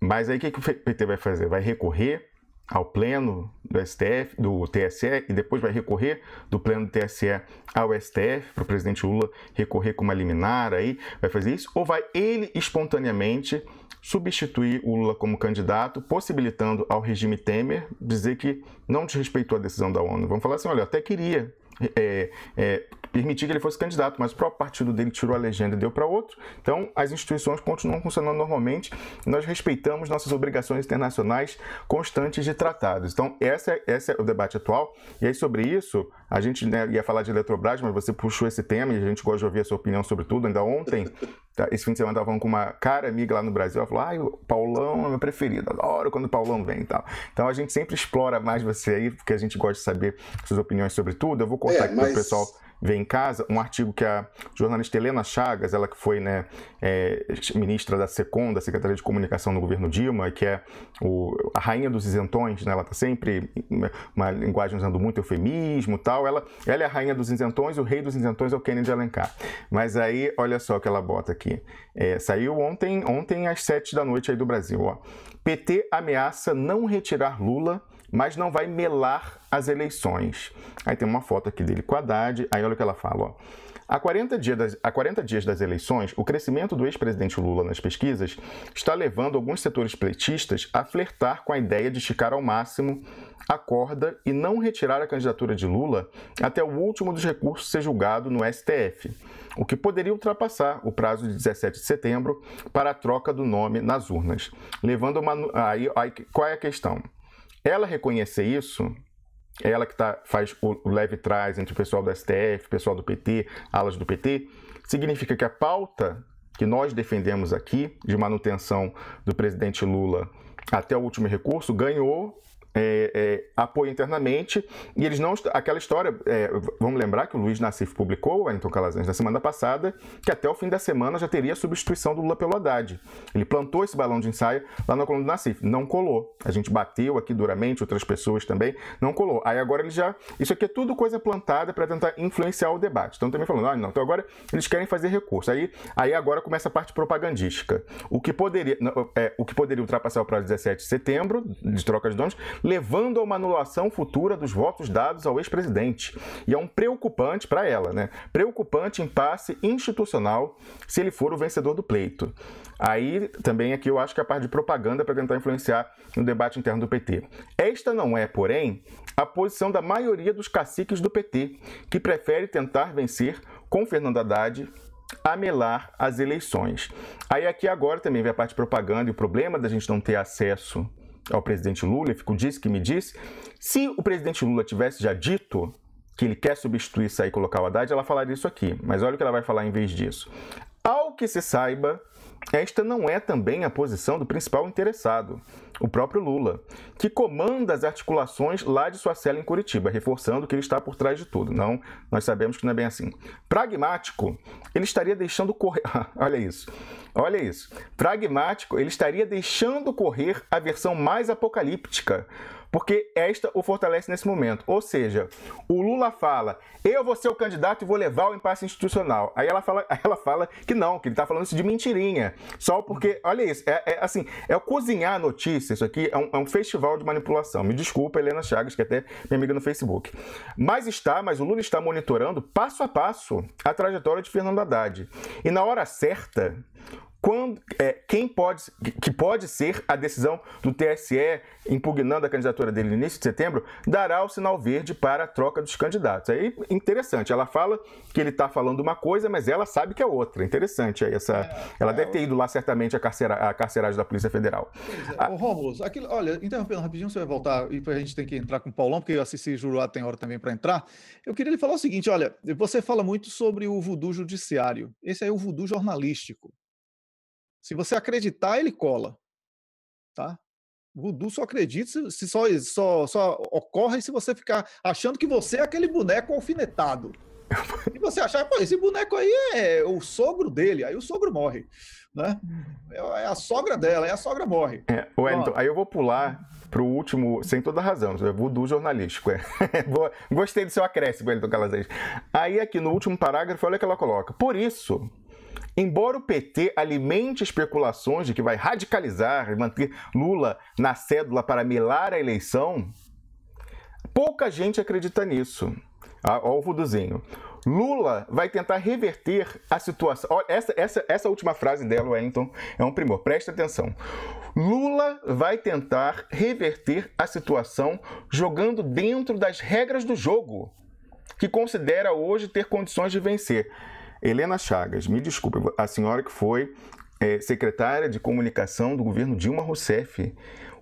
mas aí o que, que o PT vai fazer? Vai recorrer ao pleno do STF, do TSE, e depois vai recorrer do pleno do TSE ao STF, para o presidente Lula recorrer com uma liminar aí, vai fazer isso, ou vai ele espontaneamente substituir o Lula como candidato, possibilitando ao regime Temer dizer que não desrespeitou a decisão da ONU. Vamos falar assim, olha, até queria é, é, permitir que ele fosse candidato, mas o próprio partido dele tirou a legenda e deu para outro. Então, as instituições continuam funcionando normalmente. Nós respeitamos nossas obrigações internacionais constantes de tratados. Então, essa é, esse é o debate atual. E aí, sobre isso, a gente né, ia falar de Eletrobras, mas você puxou esse tema e a gente gosta de ouvir a sua opinião sobre tudo. Ainda ontem, tá, esse fim de semana, estava com uma cara amiga lá no Brasil. Ela falou: ai, o Paulão é meu preferido, adoro quando o Paulão vem e tal. Então, a gente sempre explora mais você aí, porque a gente gosta de saber suas opiniões sobre tudo. Eu vou contar é, aqui mas... o pessoal vê em casa, um artigo que a jornalista Helena Chagas, ela que foi né, é, ministra da SECOM, da Secretaria de Comunicação no governo Dilma, que é o, a rainha dos isentões, né, ela está sempre hum, uma linguagem usando muito eufemismo tal, ela, ela é a rainha dos isentões, o rei dos isentões é o Kennedy Alencar. Mas aí, olha só o que ela bota aqui. É, saiu ontem, ontem às sete da noite aí do Brasil, ó. PT ameaça não retirar Lula, mas não vai melar as eleições. Aí tem uma foto aqui dele com a Haddad, aí olha o que ela fala, ó. Há 40, dias das, há 40 dias das eleições, o crescimento do ex-presidente Lula nas pesquisas está levando alguns setores pletistas a flertar com a ideia de esticar ao máximo a corda e não retirar a candidatura de Lula até o último dos recursos ser julgado no STF, o que poderia ultrapassar o prazo de 17 de setembro para a troca do nome nas urnas. Levando uma. Aí, aí, qual é a questão? Ela reconhecer isso ela que tá, faz o leve trás entre o pessoal do STF, o pessoal do PT, alas do PT, significa que a pauta que nós defendemos aqui, de manutenção do presidente Lula até o último recurso, ganhou é, é, apoia internamente e eles não aquela história é, vamos lembrar que o Luiz Nassif publicou a Então Calazans na semana passada que até o fim da semana já teria a substituição do Lula pelo Haddad ele plantou esse balão de ensaio lá na coluna do Nassif não colou a gente bateu aqui duramente outras pessoas também não colou aí agora ele já isso aqui é tudo coisa plantada para tentar influenciar o debate então também falando ah, não então agora eles querem fazer recurso aí aí agora começa a parte propagandística o que poderia é, o que poderia ultrapassar o prazo de 17 de setembro de troca de donos levando a uma anulação futura dos votos dados ao ex-presidente. E é um preocupante para ela, né? Preocupante impasse institucional se ele for o vencedor do pleito. Aí também aqui eu acho que é a parte de propaganda para tentar influenciar no debate interno do PT. Esta não é, porém, a posição da maioria dos caciques do PT, que prefere tentar vencer com Fernando Haddad amelar as eleições. Aí aqui agora também vem a parte de propaganda e o problema da gente não ter acesso ao presidente Lula, e ficou disse que me disse. Se o presidente Lula tivesse já dito que ele quer substituir, sair e colocar o Haddad, ela falaria isso aqui. Mas olha o que ela vai falar em vez disso. Ao que se saiba, esta não é também a posição do principal interessado, o próprio Lula, que comanda as articulações lá de sua cela em Curitiba, reforçando que ele está por trás de tudo. Não, nós sabemos que não é bem assim. Pragmático, ele estaria deixando correr. Olha isso. Olha isso. Pragmático, ele estaria deixando correr a versão mais apocalíptica porque esta o fortalece nesse momento. Ou seja, o Lula fala: eu vou ser o candidato e vou levar o impasse institucional. Aí ela fala, ela fala que não, que ele está falando isso de mentirinha. Só porque, olha isso, é, é assim, é o cozinhar a notícia. Isso aqui é um, é um, festival de manipulação. Me desculpa, Helena Chagas, que é até minha amiga no Facebook. Mas está, mas o Lula está monitorando passo a passo a trajetória de Fernando Haddad. E na hora certa, quando, é, quem pode, que pode ser a decisão do TSE impugnando a candidatura dele no início de setembro, dará o sinal verde para a troca dos candidatos. Aí, interessante, ela fala que ele está falando uma coisa, mas ela sabe que é outra. Interessante aí essa. É, ela é, deve ter ido lá certamente a, carcera, carceragem da Polícia Federal. É. A... Ah, Romulo, aquilo, olha, interrompendo rapidinho, você vai voltar e a gente tem que entrar com o Paulão, porque eu assisti Juruá tem hora também para entrar. Eu queria lhe falar o seguinte: olha, você fala muito sobre o voodoo judiciário. Esse aí é o voodoo jornalístico. Se você acreditar, ele cola. Tá? Voodoo só acredita se só, só, só ocorre se você ficar achando que você é aquele boneco alfinetado. E você achar, pô, esse boneco aí é o sogro dele, aí o sogro morre, né? É, é a sogra dela, aí a sogra morre. É, então, Wellington, aí eu vou pular pro último, sem toda razão, é voodoo jornalístico. É. Gostei do seu acréscimo, Wellington Calazés. Aí aqui no último parágrafo, olha o que ela coloca. Por isso, Embora o PT alimente especulações de que vai radicalizar e manter Lula na cédula para melar a eleição, pouca gente acredita nisso. olha ah, do Zinho. Lula vai tentar reverter a situação. Olha, essa, essa, essa última frase dela, Wellington, é um primor. Presta atenção. Lula vai tentar reverter a situação jogando dentro das regras do jogo, que considera hoje ter condições de vencer. Helena Chagas, me desculpe, a senhora que foi é, secretária de comunicação do governo Dilma Rousseff.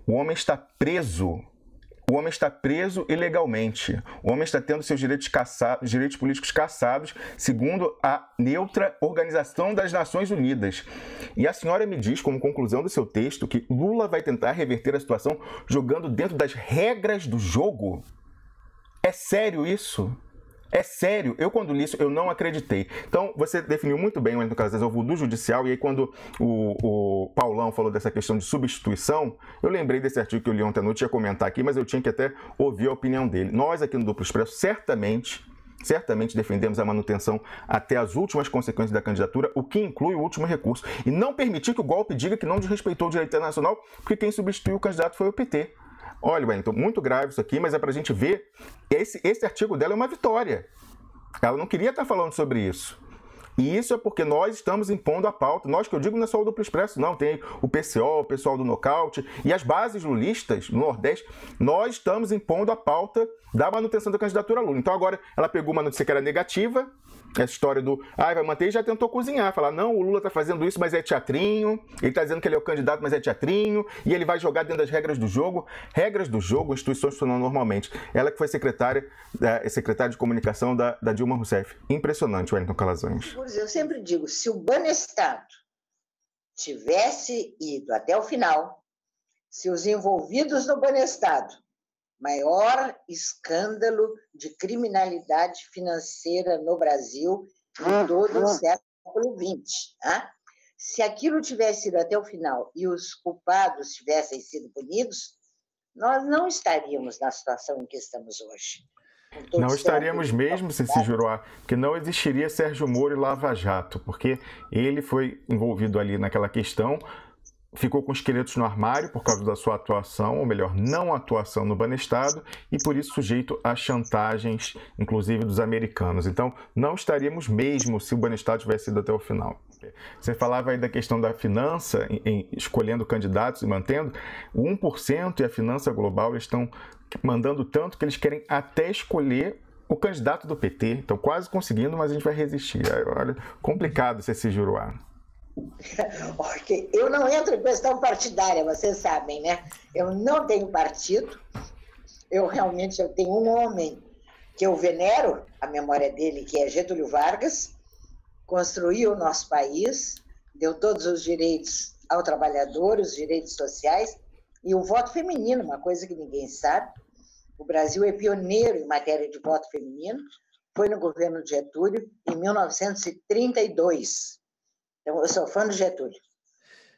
O homem está preso. O homem está preso ilegalmente. O homem está tendo seus direitos, caçados, direitos políticos caçados, segundo a neutra Organização das Nações Unidas. E a senhora me diz, como conclusão do seu texto, que Lula vai tentar reverter a situação jogando dentro das regras do jogo? É sério isso? É sério, eu quando li isso, eu não acreditei. Então, você definiu muito bem no caso o do judicial, e aí quando o, o Paulão falou dessa questão de substituição, eu lembrei desse artigo que eu li ontem à noite, ia comentar aqui, mas eu tinha que até ouvir a opinião dele. Nós aqui no Duplo Expresso, certamente, certamente defendemos a manutenção até as últimas consequências da candidatura, o que inclui o último recurso. E não permitir que o golpe diga que não desrespeitou o direito internacional, porque quem substituiu o candidato foi o PT. Olha, Wellington, muito grave isso aqui, mas é para a gente ver. Esse, esse artigo dela é uma vitória. Ela não queria estar falando sobre isso. E isso é porque nós estamos impondo a pauta. Nós que eu digo não é só o Duplo Expresso, não. Tem o PCO, o pessoal do Nocaute e as bases lulistas no Nordeste. Nós estamos impondo a pauta da manutenção da candidatura Lula. Então agora ela pegou uma notícia que era negativa essa história do ai, ah, vai manter e já tentou cozinhar, falar, não, o Lula tá fazendo isso, mas é teatrinho, ele tá dizendo que ele é o candidato, mas é teatrinho, e ele vai jogar dentro das regras do jogo. Regras do jogo, instituições funcionam normalmente. Ela que foi secretária, é, secretária de comunicação da, da Dilma Rousseff. Impressionante, Wellington Calazans. Eu sempre digo, se o Banestado tivesse ido até o final, se os envolvidos no Banestado maior escândalo de criminalidade financeira no Brasil em hum, todo o hum. século XX. Né? Tá? Se aquilo tivesse ido até o final e os culpados tivessem sido punidos, nós não estaríamos na situação em que estamos hoje. Não estaríamos mesmo, se tá? Juruá, porque não existiria Sérgio Moro e Lava Jato, porque ele foi envolvido ali naquela questão, ficou com esqueletos no armário por causa da sua atuação, ou melhor, não atuação no Banestado, e por isso sujeito a chantagens, inclusive dos americanos. Então, não estaríamos mesmo se o Banestado tivesse ido até o final. Você falava aí da questão da finança, em, em, escolhendo candidatos e mantendo. O 1% e a finança global estão mandando tanto que eles querem até escolher o candidato do PT. Estão quase conseguindo, mas a gente vai resistir. Olha, complicado você se juruar. Porque eu não entro em questão partidária, vocês sabem, né? Eu não tenho partido, eu realmente eu tenho um homem que eu venero, a memória dele, que é Getúlio Vargas, construiu o nosso país, deu todos os direitos ao trabalhador, os direitos sociais, e o voto feminino, uma coisa que ninguém sabe. O Brasil é pioneiro em matéria de voto feminino, foi no governo de Getúlio, em 1932. Então, eu sou fã do Getúlio.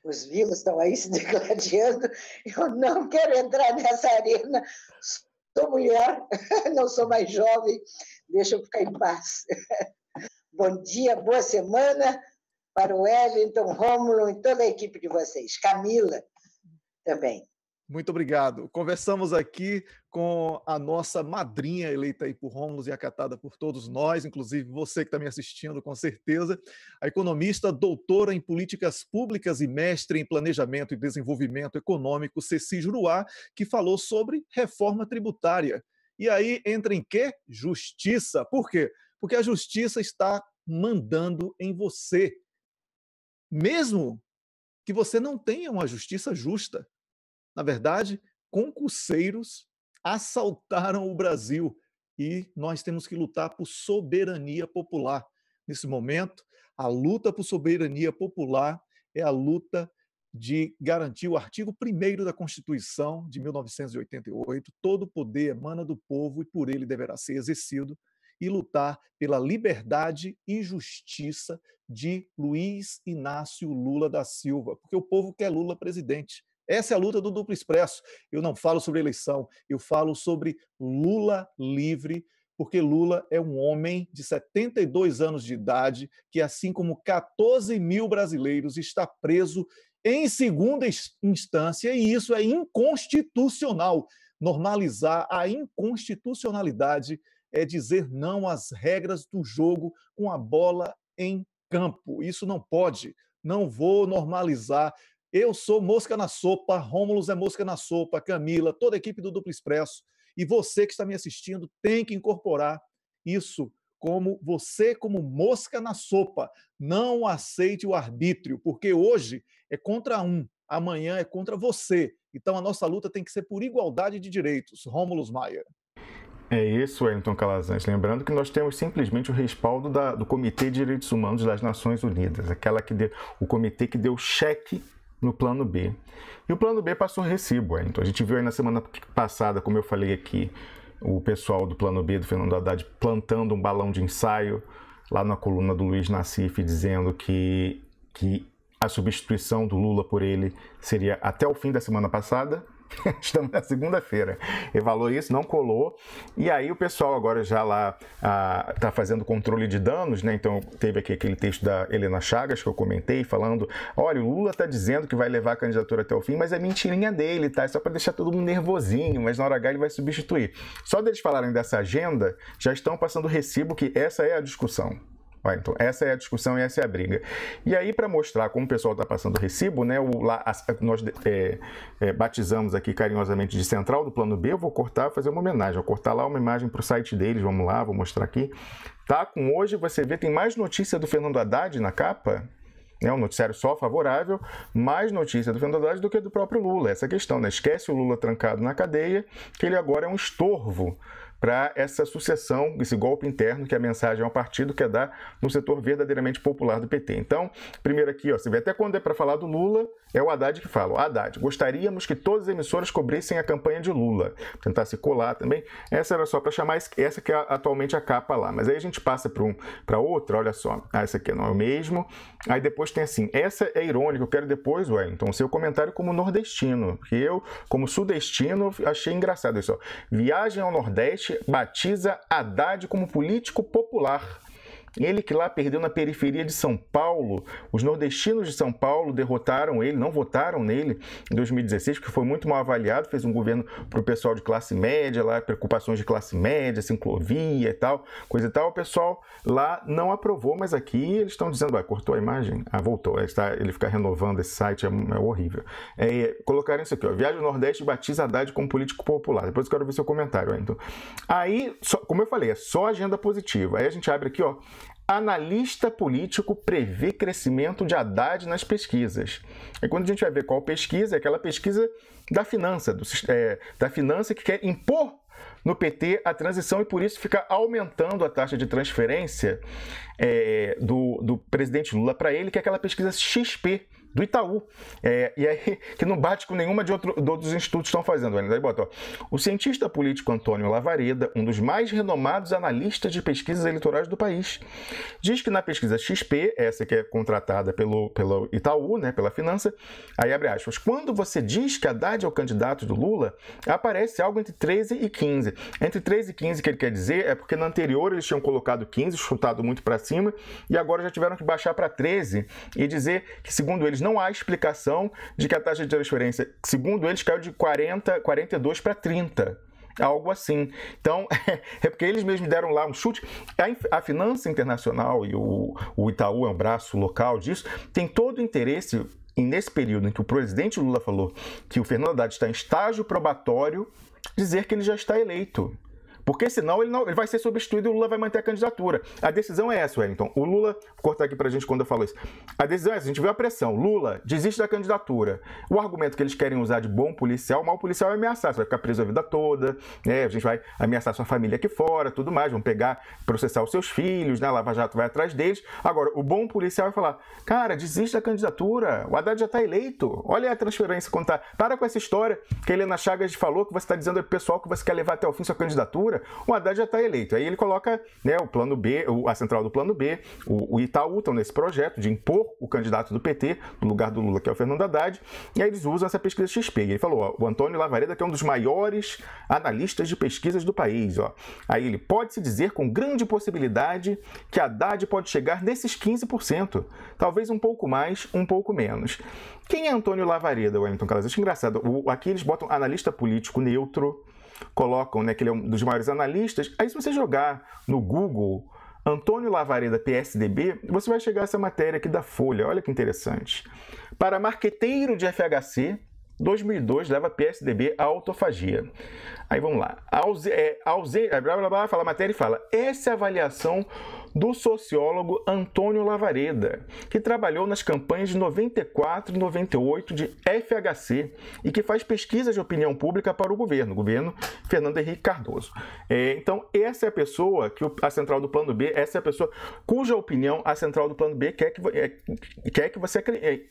Os vivos estão aí se degladiando. Eu não quero entrar nessa arena. Sou mulher, não sou mais jovem. Deixa eu ficar em paz. Bom dia, boa semana para o Wellington, Rômulo e toda a equipe de vocês. Camila também. Muito obrigado. Conversamos aqui com a nossa madrinha eleita aí por Rômulo e acatada por todos nós, inclusive você que está me assistindo, com certeza, a economista, doutora em políticas públicas e mestre em planejamento e desenvolvimento econômico, Ceci Juruá, que falou sobre reforma tributária. E aí entra em quê? Justiça. Por quê? Porque a justiça está mandando em você. Mesmo que você não tenha uma justiça justa na verdade, concurseiros assaltaram o Brasil e nós temos que lutar por soberania popular. Nesse momento, a luta por soberania popular é a luta de garantir o artigo 1 da Constituição de 1988, todo poder emana do povo e por ele deverá ser exercido, e lutar pela liberdade e justiça de Luiz Inácio Lula da Silva, porque o povo quer Lula presidente, essa é a luta do duplo expresso. Eu não falo sobre eleição, eu falo sobre Lula livre, porque Lula é um homem de 72 anos de idade que, assim como 14 mil brasileiros, está preso em segunda instância e isso é inconstitucional. Normalizar a inconstitucionalidade é dizer não às regras do jogo com a bola em campo. Isso não pode. Não vou normalizar eu sou mosca na sopa, Rômulos é mosca na sopa, Camila, toda a equipe do Duplo Expresso e você que está me assistindo tem que incorporar isso como você como mosca na sopa. Não aceite o arbítrio, porque hoje é contra um, amanhã é contra você. Então a nossa luta tem que ser por igualdade de direitos. Rômulos Maia. É isso, Wellington Calazans. Lembrando que nós temos simplesmente o respaldo da, do Comitê de Direitos Humanos das Nações Unidas, aquela que deu, o comitê que deu cheque no plano B. E o plano B passou recibo, então a gente viu aí na semana passada, como eu falei aqui, o pessoal do plano B do Fernando Haddad plantando um balão de ensaio lá na coluna do Luiz Nassif, dizendo que, que a substituição do Lula por ele seria até o fim da semana passada, Estamos na segunda-feira. Evaluou isso, não colou. E aí o pessoal agora já lá está ah, fazendo controle de danos, né? Então teve aqui aquele texto da Helena Chagas que eu comentei, falando: olha, o Lula está dizendo que vai levar a candidatura até o fim, mas é mentirinha dele, tá? É só para deixar todo mundo nervosinho, mas na hora H ele vai substituir. Só deles falarem dessa agenda, já estão passando recibo que essa é a discussão. Então, essa é a discussão e essa é a briga. E aí, para mostrar como o pessoal está passando o recibo, né, o, lá, a, nós é, é, batizamos aqui carinhosamente de Central do Plano B, eu vou cortar, fazer uma homenagem, vou cortar lá uma imagem para o site deles, vamos lá, vou mostrar aqui. Tá com hoje, você vê, tem mais notícia do Fernando Haddad na capa, né, um noticiário só favorável, mais notícia do Fernando Haddad do que do próprio Lula. Essa questão, né? Esquece o Lula trancado na cadeia, que ele agora é um estorvo para essa sucessão, esse golpe interno que a mensagem ao partido quer dar no setor verdadeiramente popular do PT. Então, primeiro aqui, ó, você vê até quando é para falar do Lula, é o Haddad que fala. Haddad, gostaríamos que todas as emissoras cobrissem a campanha de Lula. Tentar se colar também. Essa era só para chamar, essa que é atualmente a capa lá. Mas aí a gente passa para um, para outra, olha só. Ah, essa aqui não é o mesmo. Aí depois tem assim, essa é irônica, eu quero depois, Wellington, seu comentário como nordestino. Porque eu, como sudestino, achei engraçado isso. Ó. Viagem ao Nordeste batiza Haddad como político popular ele que lá perdeu na periferia de São Paulo, os nordestinos de São Paulo derrotaram ele, não votaram nele em 2016, porque foi muito mal avaliado, fez um governo para o pessoal de classe média, lá preocupações de classe média, sinclovia e tal, coisa e tal. O pessoal lá não aprovou, mas aqui eles estão dizendo, ah, cortou a imagem? Ah, voltou. Ele fica renovando esse site, é, é horrível. É, colocaram isso aqui, ó, Viagem ao Nordeste batiza Haddad como político popular. Depois eu quero ver seu comentário, então. Aí, só, como eu falei, é só agenda positiva. Aí a gente abre aqui, ó, Analista político prevê crescimento de Haddad nas pesquisas. É quando a gente vai ver qual pesquisa, é aquela pesquisa da finança, do, é, da finança que quer impor no PT a transição e por isso fica aumentando a taxa de transferência é, do, do presidente Lula para ele, que é aquela pesquisa XP, do Itaú. É, e aí, que não bate com nenhuma de, outro, de outros institutos que estão fazendo. Né? Aí bota, ó, o cientista político Antônio Lavareda, um dos mais renomados analistas de pesquisas eleitorais do país, diz que na pesquisa XP, essa que é contratada pelo, pelo Itaú, né, pela Finança, aí abre aspas, quando você diz que Haddad é o candidato do Lula, aparece algo entre 13 e 15. Entre 13 e 15 que ele quer dizer é porque na anterior eles tinham colocado 15, chutado muito para cima, e agora já tiveram que baixar para 13 e dizer que, segundo eles, eles, não há explicação de que a taxa de transferência, segundo eles, caiu de 40, 42 para 30 algo assim. Então, é porque eles mesmos deram lá um chute. A, a finança internacional e o, o, Itaú é um braço local disso, tem todo o interesse. E nesse período em que o presidente Lula falou que o Fernando Haddad está em estágio probatório, dizer que ele já está eleito. Porque senão ele, não, ele vai ser substituído e o Lula vai manter a candidatura. A decisão é essa, Wellington. O Lula, vou cortar aqui pra gente quando eu falo isso. A decisão é essa, a gente viu a pressão. Lula, desiste da candidatura. O argumento que eles querem usar de bom policial, mal policial é ameaçar. Você vai ficar preso a vida toda, né? A gente vai ameaçar sua família aqui fora, tudo mais. Vão pegar, processar os seus filhos, né? A Lava Jato vai atrás deles. Agora, o bom policial vai é falar, cara, desiste da candidatura. O Haddad já tá eleito. Olha a transferência contar. Tá. Para com essa história que a Helena Chagas falou que você está dizendo ao é pessoal que você quer levar até o fim sua candidatura o Haddad já está eleito. Aí ele coloca né, o plano B, a central do plano B, o, Itaú estão nesse projeto de impor o candidato do PT, no lugar do Lula, que é o Fernando Haddad, e aí eles usam essa pesquisa XP. E ele falou, ó, o Antônio Lavareda, que é um dos maiores analistas de pesquisas do país, ó. Aí ele pode-se dizer com grande possibilidade que Haddad pode chegar nesses 15%, talvez um pouco mais, um pouco menos. Quem é Antônio Lavareda, Wellington Acho Engraçado, o, aqui eles botam analista político neutro, colocam né, que ele é um dos maiores analistas. Aí, se você jogar no Google Antônio Lavareda, PSDB, você vai chegar a essa matéria aqui da Folha. Olha que interessante. Para marqueteiro de FHC, 2002 leva PSDB à autofagia. Aí vamos lá. ause é, ausen, é, blá, blá, blá, fala a matéria e fala: essa é avaliação do sociólogo Antônio Lavareda, que trabalhou nas campanhas de 94 e 98 de FHC e que faz pesquisas de opinião pública para o governo, o governo Fernando Henrique Cardoso. É, então, essa é a pessoa que a Central do Plano B, essa é a pessoa cuja opinião a Central do Plano B quer que, é, quer que você acredite. É,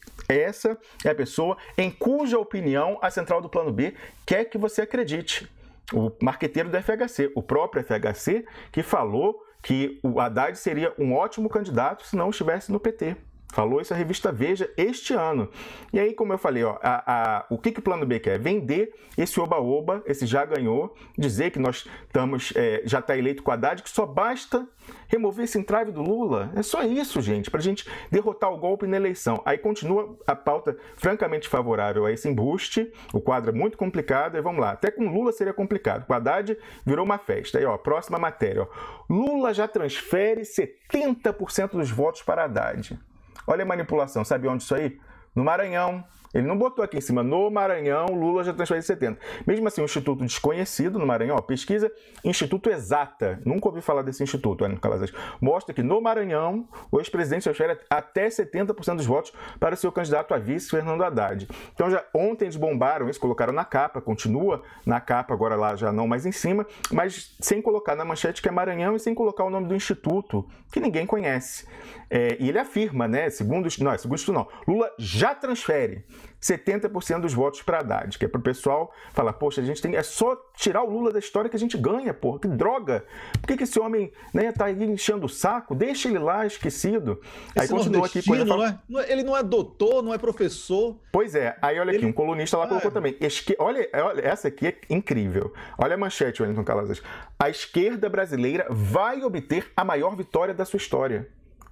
essa é a pessoa em cuja opinião a Central do Plano B quer que você acredite o marqueteiro do FHC, o próprio FHC, que falou que o Haddad seria um ótimo candidato se não estivesse no PT. Falou isso a revista Veja este ano. E aí, como eu falei, ó, a, a, o que, que o Plano B quer? Vender esse oba-oba, esse já ganhou, dizer que nós estamos, é, já está eleito com a Haddad, que só basta remover esse entrave do Lula. É só isso, gente, para a gente derrotar o golpe na eleição. Aí continua a pauta francamente favorável a esse embuste, o quadro é muito complicado, e vamos lá. Até com Lula seria complicado, com a Haddad virou uma festa. Aí, ó, próxima matéria. Ó. Lula já transfere 70% dos votos para Haddad. Olha a manipulação, sabe onde isso aí? No Maranhão, ele não botou aqui em cima, no Maranhão, Lula já transfere 70. Mesmo assim, um instituto desconhecido no Maranhão, pesquisa Instituto Exata, nunca ouvi falar desse instituto, Anil Calazans, mostra que no Maranhão, o ex-presidente transfere até 70% dos votos para o seu candidato a vice, Fernando Haddad. Então, já ontem eles bombaram isso, colocaram na capa, continua na capa, agora lá já não mais em cima, mas sem colocar na manchete que é Maranhão e sem colocar o nome do instituto, que ninguém conhece. É, e ele afirma, né, segundo, não, segundo não, Lula já transfere 70% dos votos para Haddad, que é para o pessoal falar, poxa, a gente tem. É só tirar o Lula da história que a gente ganha, porra, que droga! Por que, que esse homem né, tá aí enchendo o saco? Deixa ele lá, esquecido. Esse aí continua aqui. Coisa, fala... Né? não é, ele não é doutor, não é professor. Pois é, aí olha ele... aqui, um colunista lá ah, colocou é. também. Esque... Olha, é, olha, essa aqui é incrível. Olha a manchete, Wellington calasas. A esquerda brasileira vai obter a maior vitória da sua história.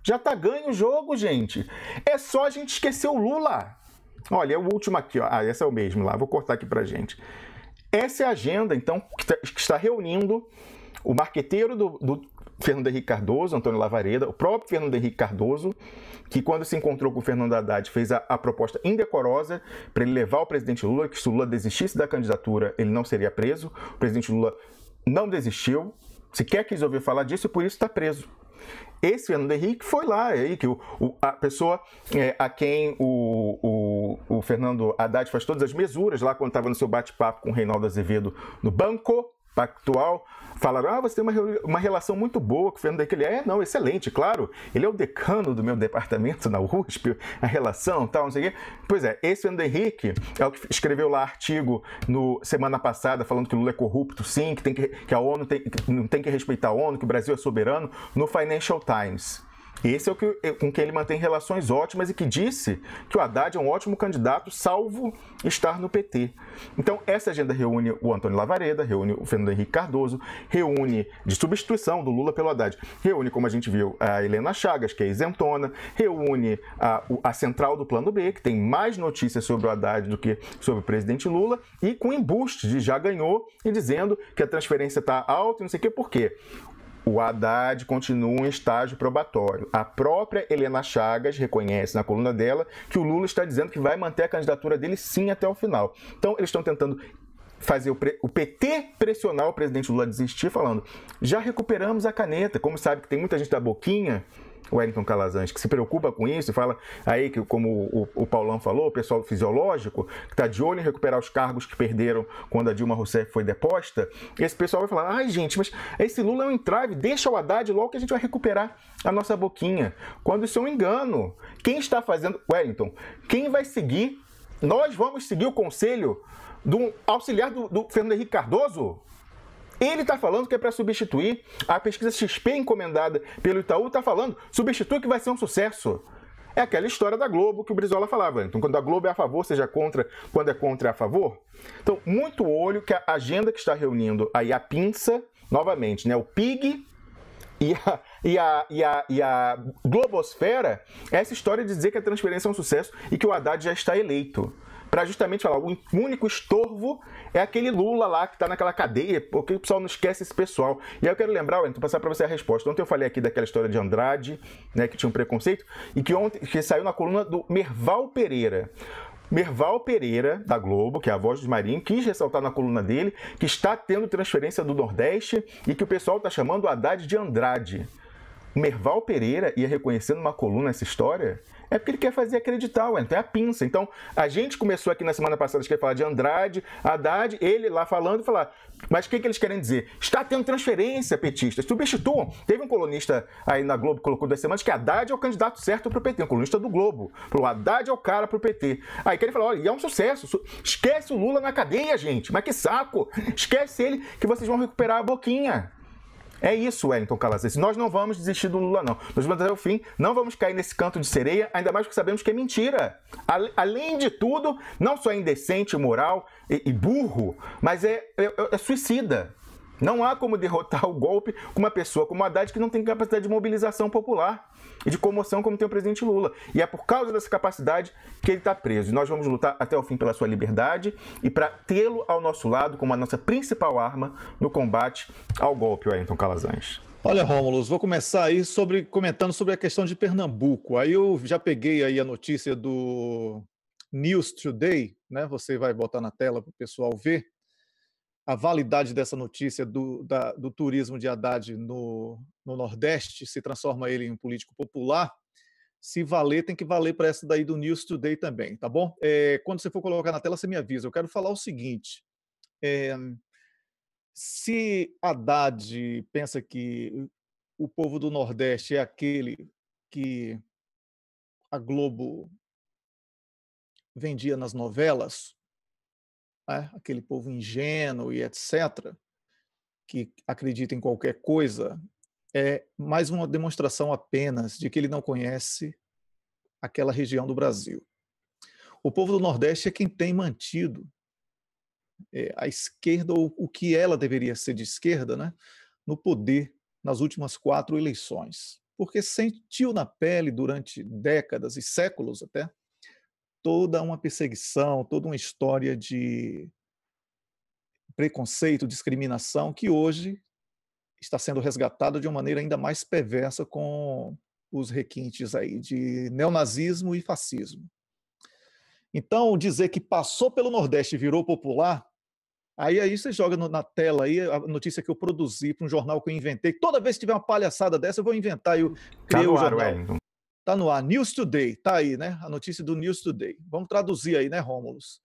Já tá ganho o jogo, gente. É só a gente esquecer o Lula. Olha, é o último aqui, ó. Ah, esse é o mesmo lá, vou cortar aqui pra gente. Essa é a agenda, então, tá, que está reunindo o marqueteiro do, do Fernando Henrique Cardoso, Antônio Lavareda, o próprio Fernando Henrique Cardoso, que quando se encontrou com o Fernando Haddad fez a, a proposta indecorosa para ele levar o presidente Lula, que se o Lula desistisse da candidatura, ele não seria preso. O presidente Lula não desistiu, sequer quis ouvir falar disso e por isso está preso esse Fernando Henrique foi lá, Henrique, é o, o, a pessoa é, a quem o, o, o Fernando Haddad faz todas as mesuras lá quando estava no seu bate-papo com o Reinaldo Azevedo no banco, Pactual falaram: ah, você tem uma, uma relação muito boa com o Fernando Henrique. Ele é, não, excelente, claro. Ele é o decano do meu departamento na USP, a relação tal, não sei o quê. Pois é, esse Fernando Henrique é o que escreveu lá artigo no semana passada falando que Lula é corrupto, sim, que, tem que, que a ONU tem, não tem que respeitar a ONU, que o Brasil é soberano, no Financial Times. Esse é o que, é, com quem ele mantém relações ótimas e que disse que o Haddad é um ótimo candidato, salvo estar no PT. Então, essa agenda reúne o Antônio Lavareda, reúne o Fernando Henrique Cardoso, reúne de substituição do Lula pelo Haddad, reúne, como a gente viu, a Helena Chagas, que é isentona, reúne a, a central do Plano B, que tem mais notícias sobre o Haddad do que sobre o presidente Lula, e com embuste de já ganhou e dizendo que a transferência está alta e não sei o quê. Por quê? O Haddad continua em estágio probatório. A própria Helena Chagas reconhece na coluna dela que o Lula está dizendo que vai manter a candidatura dele sim até o final. Então, eles estão tentando fazer o, o, PT pressionar o presidente Lula a desistir, falando: já recuperamos a caneta. Como sabe que tem muita gente da boquinha Wellington Calazans, que se preocupa com isso e fala aí que, como o, o Paulão falou, o pessoal fisiológico, que está de olho em recuperar os cargos que perderam quando a Dilma Rousseff foi deposta, esse pessoal vai falar: ai, gente, mas esse Lula é um entrave, deixa o Haddad logo que a gente vai recuperar a nossa boquinha. Quando isso é um engano. Quem está fazendo. Wellington, quem vai seguir? Nós vamos seguir o conselho do auxiliar do, do Fernando Henrique Cardoso? Ele está falando que é para substituir a pesquisa XP encomendada pelo Itaú, está falando, substitui que vai ser um sucesso. É aquela história da Globo que o Brizola falava. Então, quando a Globo é a favor, seja contra, quando é contra, é a favor. Então, muito olho que a agenda que está reunindo aí a pinça, novamente, né? O PIG e a, e a, e a, e a Globosfera, é essa história de dizer que a transferência é um sucesso e que o Haddad já está eleito. Para justamente falar, o único estorvo é aquele Lula lá que tá naquela cadeia, porque o pessoal não esquece esse pessoal. E aí eu quero lembrar, Wellington, passar para você a resposta. Ontem eu falei aqui daquela história de Andrade, né, que tinha um preconceito, e que ontem que saiu na coluna do Merval Pereira. Merval Pereira, da Globo, que é a voz dos Marinho, quis ressaltar na coluna dele que está tendo transferência do Nordeste e que o pessoal está chamando o Haddad de Andrade. Merval Pereira ia reconhecendo uma coluna essa história, é porque ele quer fazer acreditar, ué, então é a pinça. Então, a gente começou aqui na semana passada, a gente falar de Andrade, Haddad, ele lá falando, falar, mas o que, que eles querem dizer? Está tendo transferência, petistas, substituam. Teve um colunista aí na Globo que colocou duas semanas que Haddad é o candidato certo para o PT, um colunista do Globo. Falou, Haddad é o cara para o PT. Aí querem falar, olha, é um sucesso, esquece o Lula na cadeia, gente, mas que saco, esquece ele que vocês vão recuperar a boquinha. É isso, Wellington Calazes. Nós não vamos desistir do Lula, não. Nós vamos até o fim, não vamos cair nesse canto de sereia, ainda mais que sabemos que é mentira. Além de tudo, não só é indecente, moral e, e burro, mas é, é, é suicida. Não há como derrotar o golpe com uma pessoa como Haddad que não tem capacidade de mobilização popular e de comoção como tem o presidente Lula. E é por causa dessa capacidade que ele está preso. E nós vamos lutar até o fim pela sua liberdade e para tê-lo ao nosso lado como a nossa principal arma no combate ao golpe, Wellington Calazans. Olha, Rômulos, vou começar aí sobre comentando sobre a questão de Pernambuco. Aí eu já peguei aí a notícia do News Today, né? Você vai botar na tela para o pessoal ver a validade dessa notícia do, da, do turismo de Haddad no, no, Nordeste se transforma ele em um político popular, se valer, tem que valer para essa daí do News Today também, tá bom? É, quando você for colocar na tela, você me avisa. Eu quero falar o seguinte. É, se Haddad pensa que o povo do Nordeste é aquele que a Globo vendia nas novelas, né? aquele povo ingênuo e etc., que acredita em qualquer coisa, é mais uma demonstração apenas de que ele não conhece aquela região do Brasil. O povo do Nordeste é quem tem mantido é, a esquerda, ou o que ela deveria ser de esquerda, né, no poder nas últimas quatro eleições. Porque sentiu na pele durante décadas e séculos até toda uma perseguição, toda uma história de preconceito, discriminação, que hoje está sendo resgatada de uma maneira ainda mais perversa com os requintes aí de neonazismo e fascismo. Então, dizer que passou pelo Nordeste e virou popular, aí, aí você joga no, na tela aí a notícia que eu produzi para um jornal que eu inventei. Toda vez que tiver uma palhaçada dessa, eu vou inventar. Eu tá o jornal. Está no ar. News Today, está aí, né? A notícia do News Today. Vamos traduzir aí, né, Rômulus?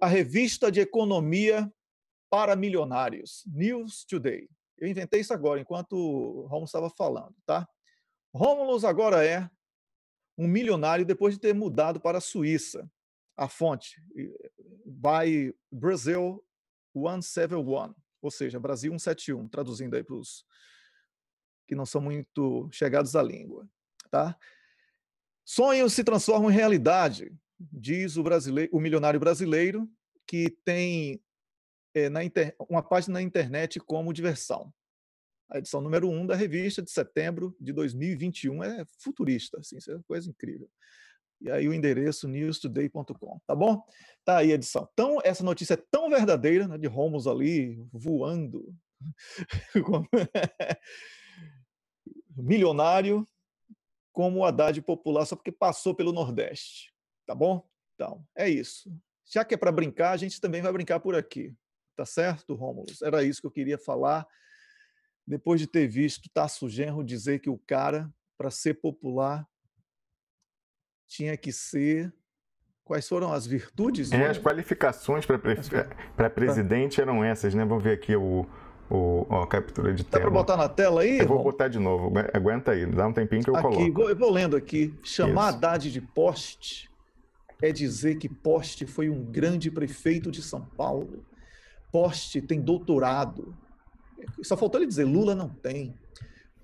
a revista de economia para milionários, News Today. Eu inventei isso agora, enquanto o Rômulus estava falando, tá? Rômulus agora é um milionário depois de ter mudado para a Suíça. A fonte, by Brazil 171, ou seja, Brasil 171, traduzindo aí para os que não são muito chegados à língua. Tá? Sonhos se transformam em realidade, diz o, brasileiro, o milionário brasileiro que tem é, inter, uma página na internet como diversão. A edição número 1 um da revista de setembro de 2021 é futurista, assim, isso é uma coisa incrível. E aí o endereço newstoday.com, tá bom? Tá aí a edição. Então, essa notícia é tão verdadeira, né, de Romulus ali voando, é, milionário, como o Haddad popular só porque passou pelo Nordeste. Tá bom? Então, é isso. Já que é para brincar, a gente também vai brincar por aqui. Tá certo, Rômulo? Era isso que eu queria falar. Depois de ter visto Tasso Genro dizer que o cara, para ser popular, tinha que ser. Quais foram as virtudes? É, né? as qualificações para pre... presidente eram essas, né? Vamos ver aqui o o, ó, a captura de tela. Dá para botar na tela aí? Eu vou botar de novo. Né? Aguenta aí, dá um tempinho que eu aqui, coloco. Eu vou lendo aqui. Chamar Isso. Haddad de poste é dizer que Poste foi um grande prefeito de São Paulo. Poste tem doutorado. Só faltou ele dizer: Lula não tem.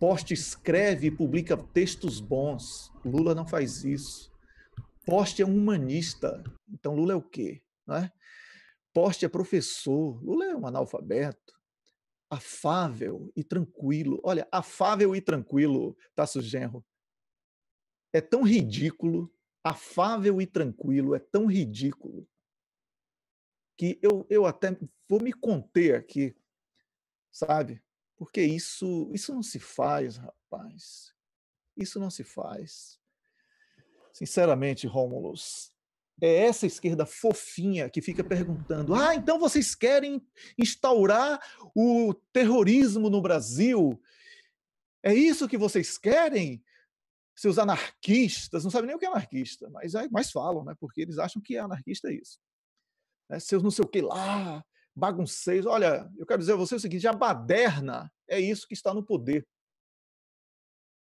Poste escreve e publica textos bons. Lula não faz isso. Poste é um humanista. Então Lula é o quê? É? Poste é professor. Lula é um analfabeto afável e tranquilo. Olha, afável e tranquilo, Tasso tá, Genro. É tão ridículo, afável e tranquilo, é tão ridículo, que eu, eu até vou me conter aqui, sabe? Porque isso, isso não se faz, rapaz. Isso não se faz. Sinceramente, Romulus, é essa esquerda fofinha que fica perguntando: ah, então vocês querem instaurar o terrorismo no Brasil? É isso que vocês querem? Seus anarquistas, não sabem nem o que é anarquista, mas, mais falam, né? porque eles acham que é anarquista é isso. É, seus não sei o que lá, bagunceiros. Olha, eu quero dizer a você o seguinte: a baderna é isso que está no poder.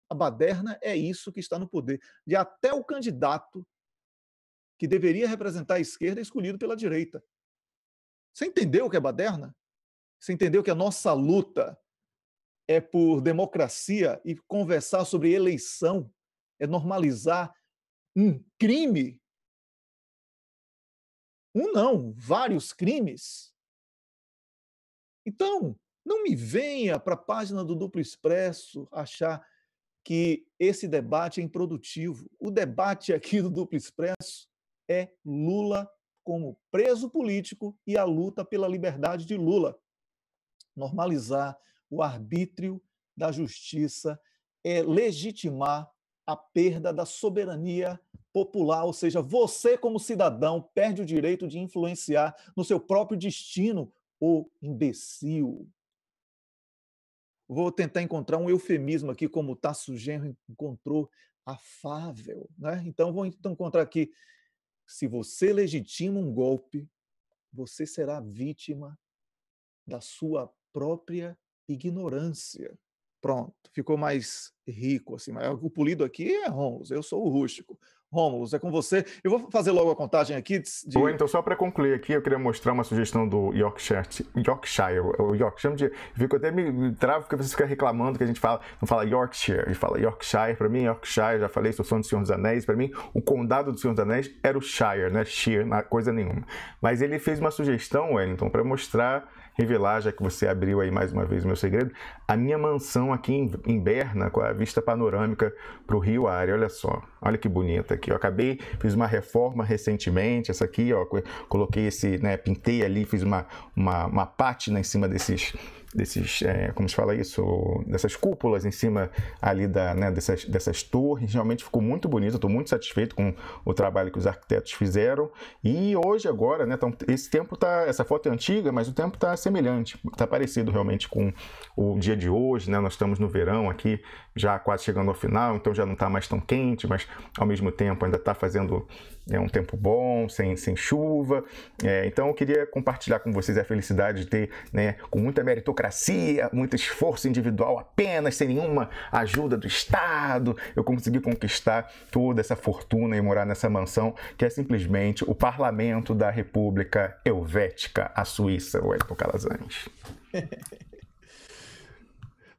A baderna é isso que está no poder. E até o candidato que deveria representar a esquerda, é escolhido pela direita. Você entendeu o que é baderna? Você entendeu que a nossa luta é por democracia e conversar sobre eleição é normalizar um crime? Um não, vários crimes. Então, não me venha para a página do Duplo Expresso achar que esse debate é improdutivo. O debate aqui do Duplo Expresso é Lula como preso político e a luta pela liberdade de Lula. Normalizar o arbítrio da justiça é legitimar a perda da soberania popular, ou seja, você como cidadão perde o direito de influenciar no seu próprio destino, o imbecil. Vou tentar encontrar um eufemismo aqui, como Tasso Genro encontrou afável, né? Então vou então encontrar aqui se você legitima um golpe, você será vítima da sua própria ignorância. Pronto, ficou mais rico assim. O polido aqui é Rômulo, eu sou o rústico. Rômulo, é com você. Eu vou fazer logo a contagem aqui. De... então, só para concluir aqui, eu queria mostrar uma sugestão do Yorkshire. Yorkshire, o York, chama de. Fico até me, me travo porque você fica reclamando que a gente fala, não fala Yorkshire, e fala Yorkshire. Para mim, Yorkshire, já falei, sou fã do Senhor dos Anéis. Para mim, o condado do Senhor dos Anéis era o Shire, né? Shire, coisa nenhuma. Mas ele fez uma sugestão, Wellington, para mostrar revelar, já que você abriu aí mais uma vez o meu segredo, a minha mansão aqui em, Berna, com a vista panorâmica para o Rio Área. Olha só, olha que bonita aqui. Eu acabei, fiz uma reforma recentemente, essa aqui, ó, coloquei esse, né, pintei ali, fiz uma, uma, uma pátina em cima desses desses, é, como se fala isso, dessas cúpulas em cima ali da, né, dessas, dessas torres. Realmente ficou muito bonito, estou muito satisfeito com o trabalho que os arquitetos fizeram. E hoje, agora, né, esse tempo tá, essa foto é antiga, mas o tempo está semelhante, está parecido realmente com o dia de hoje, né? Nós estamos no verão aqui, já quase chegando ao final, então já não está mais tão quente, mas ao mesmo tempo ainda está fazendo é, um tempo bom, sem, sem chuva. É, então eu queria compartilhar com vocês a felicidade de ter, né, com muita meritocracia, muito esforço individual apenas, sem nenhuma ajuda do Estado, eu consegui conquistar toda essa fortuna e morar nessa mansão que é simplesmente o parlamento da República Helvética, a Suíça, o Elton Calazans.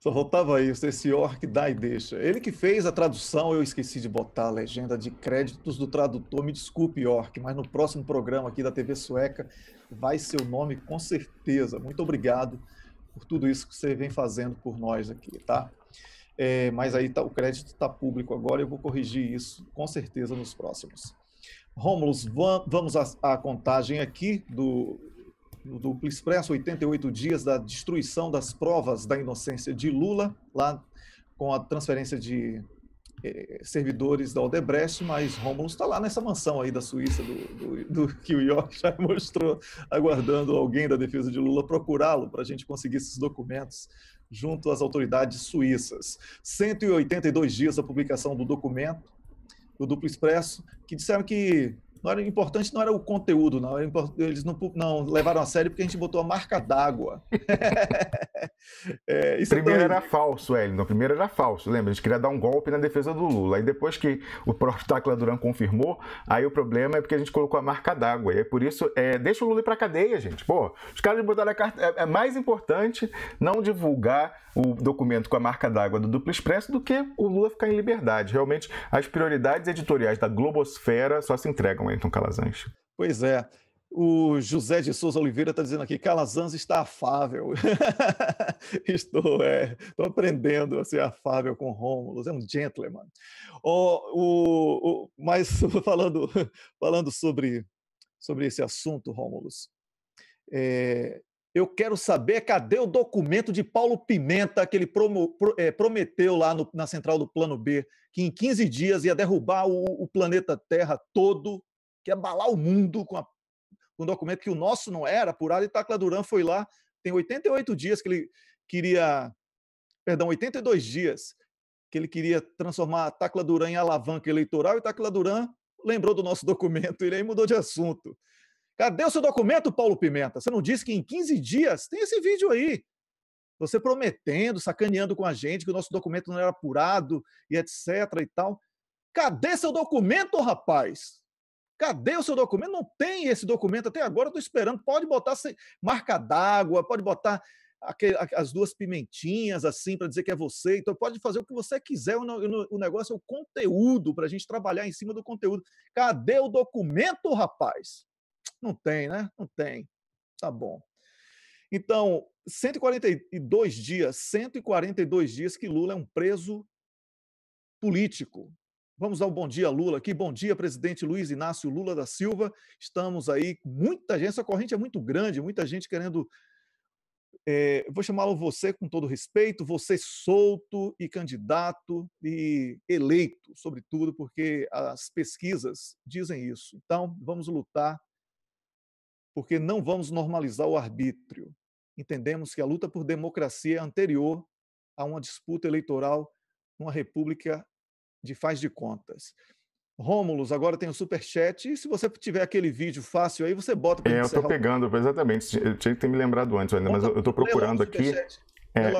Só faltava isso, esse orc dá e deixa. Ele que fez a tradução, eu esqueci de botar a legenda de créditos do tradutor. Me desculpe, orc, mas no próximo programa aqui da TV Sueca vai ser o nome com certeza. Muito obrigado por tudo isso que você vem fazendo por nós aqui, tá? É, mas aí tá, o crédito está público agora, eu vou corrigir isso com certeza nos próximos. Rômulos, vamos à contagem aqui do o Duplo Expresso, 88 dias da destruição das provas da inocência de Lula, lá com a transferência de eh, servidores da Odebrecht, mas Rômulo está lá nessa mansão aí da Suíça, do, do, do que o York já mostrou, aguardando alguém da defesa de Lula procurá-lo para a gente conseguir esses documentos junto às autoridades suíças. 182 dias da publicação do documento, do Duplo Expresso, que disseram que não era importante, não era o conteúdo, não. Era, eles não, não levaram a sério porque a gente botou a marca d'água. é, isso é primeiro é era falso, Wellington. Primeiro era falso, lembra? A gente queria dar um golpe na defesa do Lula. E depois que o próprio Tacla Duran confirmou, aí o problema é porque a gente colocou a marca d'água. E é por isso, é, deixa o Lula ir pra cadeia, gente. Pô, os caras botaram a carta. É, é, mais importante não divulgar o documento com a marca d'água do Duplo Expresso do que o Lula ficar em liberdade. Realmente, as prioridades editoriais da Globosfera só se entregam, Wellington Calazans. Pois é. O José de Souza Oliveira está dizendo aqui, Calazans está afável. Estou, é, estou aprendendo a ser afável com Rômulo, é um gentleman. O, o, o, mas falando, falando sobre, sobre esse assunto, Rômulo, é, eu quero saber cadê o documento de Paulo Pimenta que ele promo, pro, é, prometeu lá no, na central do Plano B, que em 15 dias ia derrubar o, o planeta Terra todo, que ia abalar o mundo com a um documento que o nosso não era apurado, e Tacla Duran foi lá, tem 88 dias que ele queria, perdão, 82 dias que ele queria transformar a Tacla Duran em alavanca eleitoral, e Tacla Duran lembrou do nosso documento, ele aí mudou de assunto. Cadê o seu documento, Paulo Pimenta? Você não disse que em 15 dias tem esse vídeo aí? Você prometendo, sacaneando com a gente que o nosso documento não era apurado e etc e tal. Cadê seu documento, rapaz? Cadê o seu documento? Não tem esse documento até agora, estou esperando. Pode botar marca d'água, pode botar aquele, as duas pimentinhas assim para dizer que é você. Então pode fazer o que você quiser. O, negócio é o conteúdo, para a gente trabalhar em cima do conteúdo. Cadê o documento, rapaz? Não tem, né? Não tem. Tá bom. Então, 142 dias, 142 dias que Lula é um preso político. Vamos ao bom dia, Lula, aqui. Bom dia, presidente Luiz Inácio Lula da Silva. Estamos aí, muita gente, essa corrente é muito grande, muita gente querendo. É, vou chamá-lo você com todo respeito, você solto e candidato e eleito, sobretudo, porque as pesquisas dizem isso. Então, vamos lutar, porque não vamos normalizar o arbítrio. Entendemos que a luta por democracia é anterior a uma disputa eleitoral numa república de faz de contas. Rômulos, agora tem o superchat. E se você tiver aquele vídeo fácil aí, você bota É, eu estou pegando, exatamente. Eu tinha que ter me lembrado antes ainda, mas eu estou então, procurando aqui. É,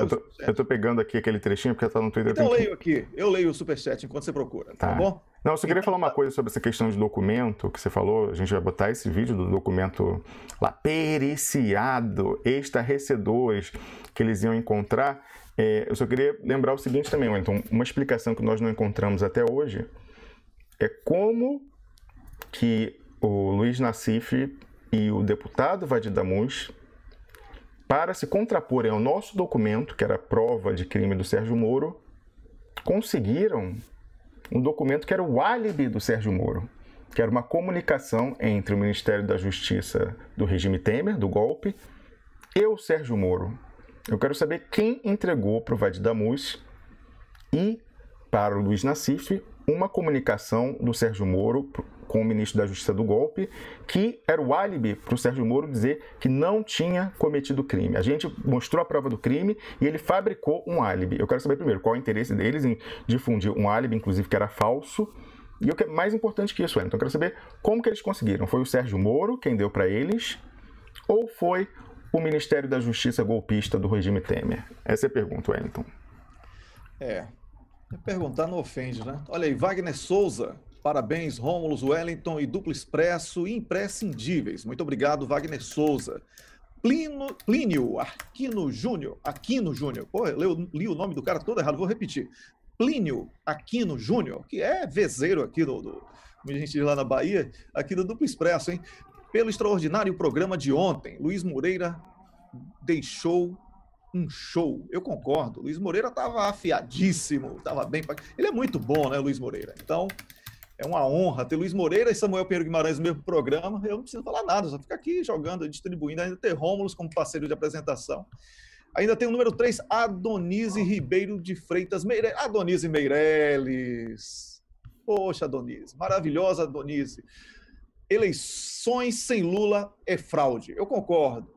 eu, tô, pegando aqui aquele trechinho porque tá no Twitter. Então eu, leio que... aqui, eu leio o superchat enquanto você procura, tá, tá bom? Não, eu só queria então, falar uma tá. coisa sobre essa questão de documento que você falou. A gente vai botar esse vídeo do documento lá, periciado, estarrecedores que eles iam encontrar. É, eu só queria lembrar o seguinte também, então uma explicação que nós não encontramos até hoje é como que o Luiz Nassif e o deputado Vadidamus, Damus, para se contraporem ao nosso documento, que era a prova de crime do Sérgio Moro, conseguiram um documento que era o álibi do Sérgio Moro, que era uma comunicação entre o Ministério da Justiça do regime Temer, do golpe, e o Sérgio Moro. Eu quero saber quem entregou para o Vadidamus e para o Luiz Nassif uma comunicação do Sérgio Moro com o ministro da Justiça do golpe, que era o álibi para o Sérgio Moro dizer que não tinha cometido crime. A gente mostrou a prova do crime e ele fabricou um álibi. Eu quero saber primeiro qual é o interesse deles em difundir um álibi, inclusive que era falso. E o que é mais importante que isso, então eu quero saber como que eles conseguiram. Foi o Sérgio Moro quem deu para eles ou foi o Ministério da Justiça golpista do regime Temer? Essa é a pergunta, Wellington. É. é. Perguntar não ofende, né? Olha aí, Wagner Souza. Parabéns, Rômulos Wellington e Duplo Expresso, imprescindíveis. Muito obrigado, Wagner Souza. Plino, Plínio Aquino Júnior. Aquino Júnior. Pô, eu li o nome do cara todo errado, vou repetir. Plínio Aquino Júnior, que é vezeiro aqui do, do a gente lá na Bahia, aqui do Duplo Expresso, hein? Pelo extraordinário programa de ontem, Luiz Moreira deixou um show. Eu concordo. Luiz Moreira estava afiadíssimo, estava bem. Ele é muito bom, né, Luiz Moreira? Então, é uma honra ter Luiz Moreira e Samuel Pinheiro Guimarães no mesmo programa. Eu não preciso falar nada, só ficar aqui jogando, distribuindo. Ainda ter Rômulos como parceiro de apresentação. Ainda tem o número 3, Adonise Ribeiro de Freitas Meirelles. Adonise Meirelles. Poxa, Adonise. Maravilhosa, Adonise eleições sem Lula é fraude. Eu concordo.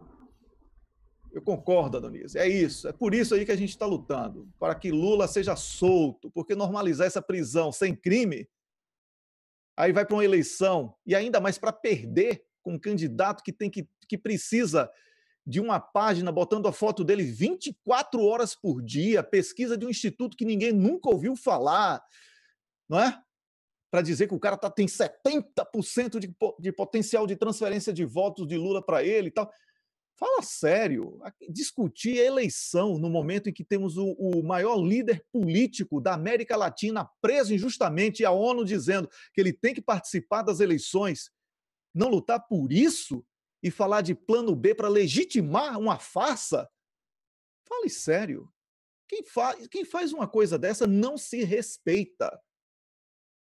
Eu concordo, Adonis. É isso. É por isso aí que a gente está lutando, para que Lula seja solto, porque normalizar essa prisão sem crime, aí vai para uma eleição e ainda mais para perder com um candidato que tem que, que precisa de uma página botando a foto dele 24 horas por dia, pesquisa de um instituto que ninguém nunca ouviu falar, não é? para dizer que o cara tá, tem 70% de, de potencial de transferência de votos de Lula para ele e tal. Fala sério, discutir a eleição no momento em que temos o, o, maior líder político da América Latina preso injustamente e a ONU dizendo que ele tem que participar das eleições, não lutar por isso e falar de plano B para legitimar uma farsa? Fale sério. Quem, fa quem faz uma coisa dessa não se respeita.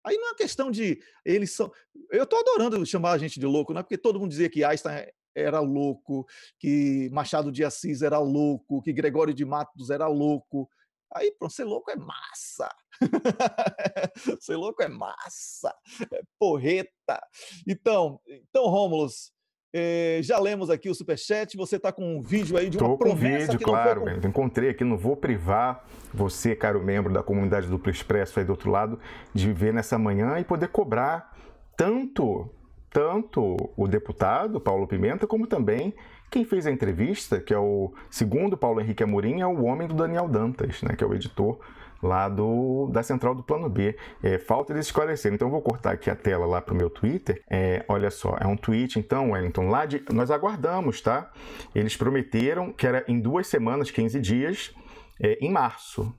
Aí não é questão de eles são. Eu estou adorando chamar a gente de louco, não é porque todo mundo dizia que Einstein era louco, que Machado de Assis era louco, que Gregório de Matos era louco. Aí, pronto, ser louco é massa. ser louco é massa, é porreta. Então, então Rômulos, é, já lemos aqui o superchat. Você está com um vídeo aí de uma Tô com promessa um vídeo, claro. Foi... Encontrei aqui, não vou privar você, caro membro da comunidade Duplo Expresso aí do outro lado, de ver nessa manhã e poder cobrar tanto, tanto o deputado Paulo Pimenta, como também quem fez a entrevista, que é o segundo Paulo Henrique Amorim, é o homem do Daniel Dantas, né, que é o editor lá do, da central do plano B. É, falta eles esclarecerem. Então eu vou cortar aqui a tela lá para o meu Twitter. É, olha só, é um tweet então, Wellington, lá de. Nós aguardamos, tá? Eles prometeram que era em duas semanas, 15 dias, é, em março.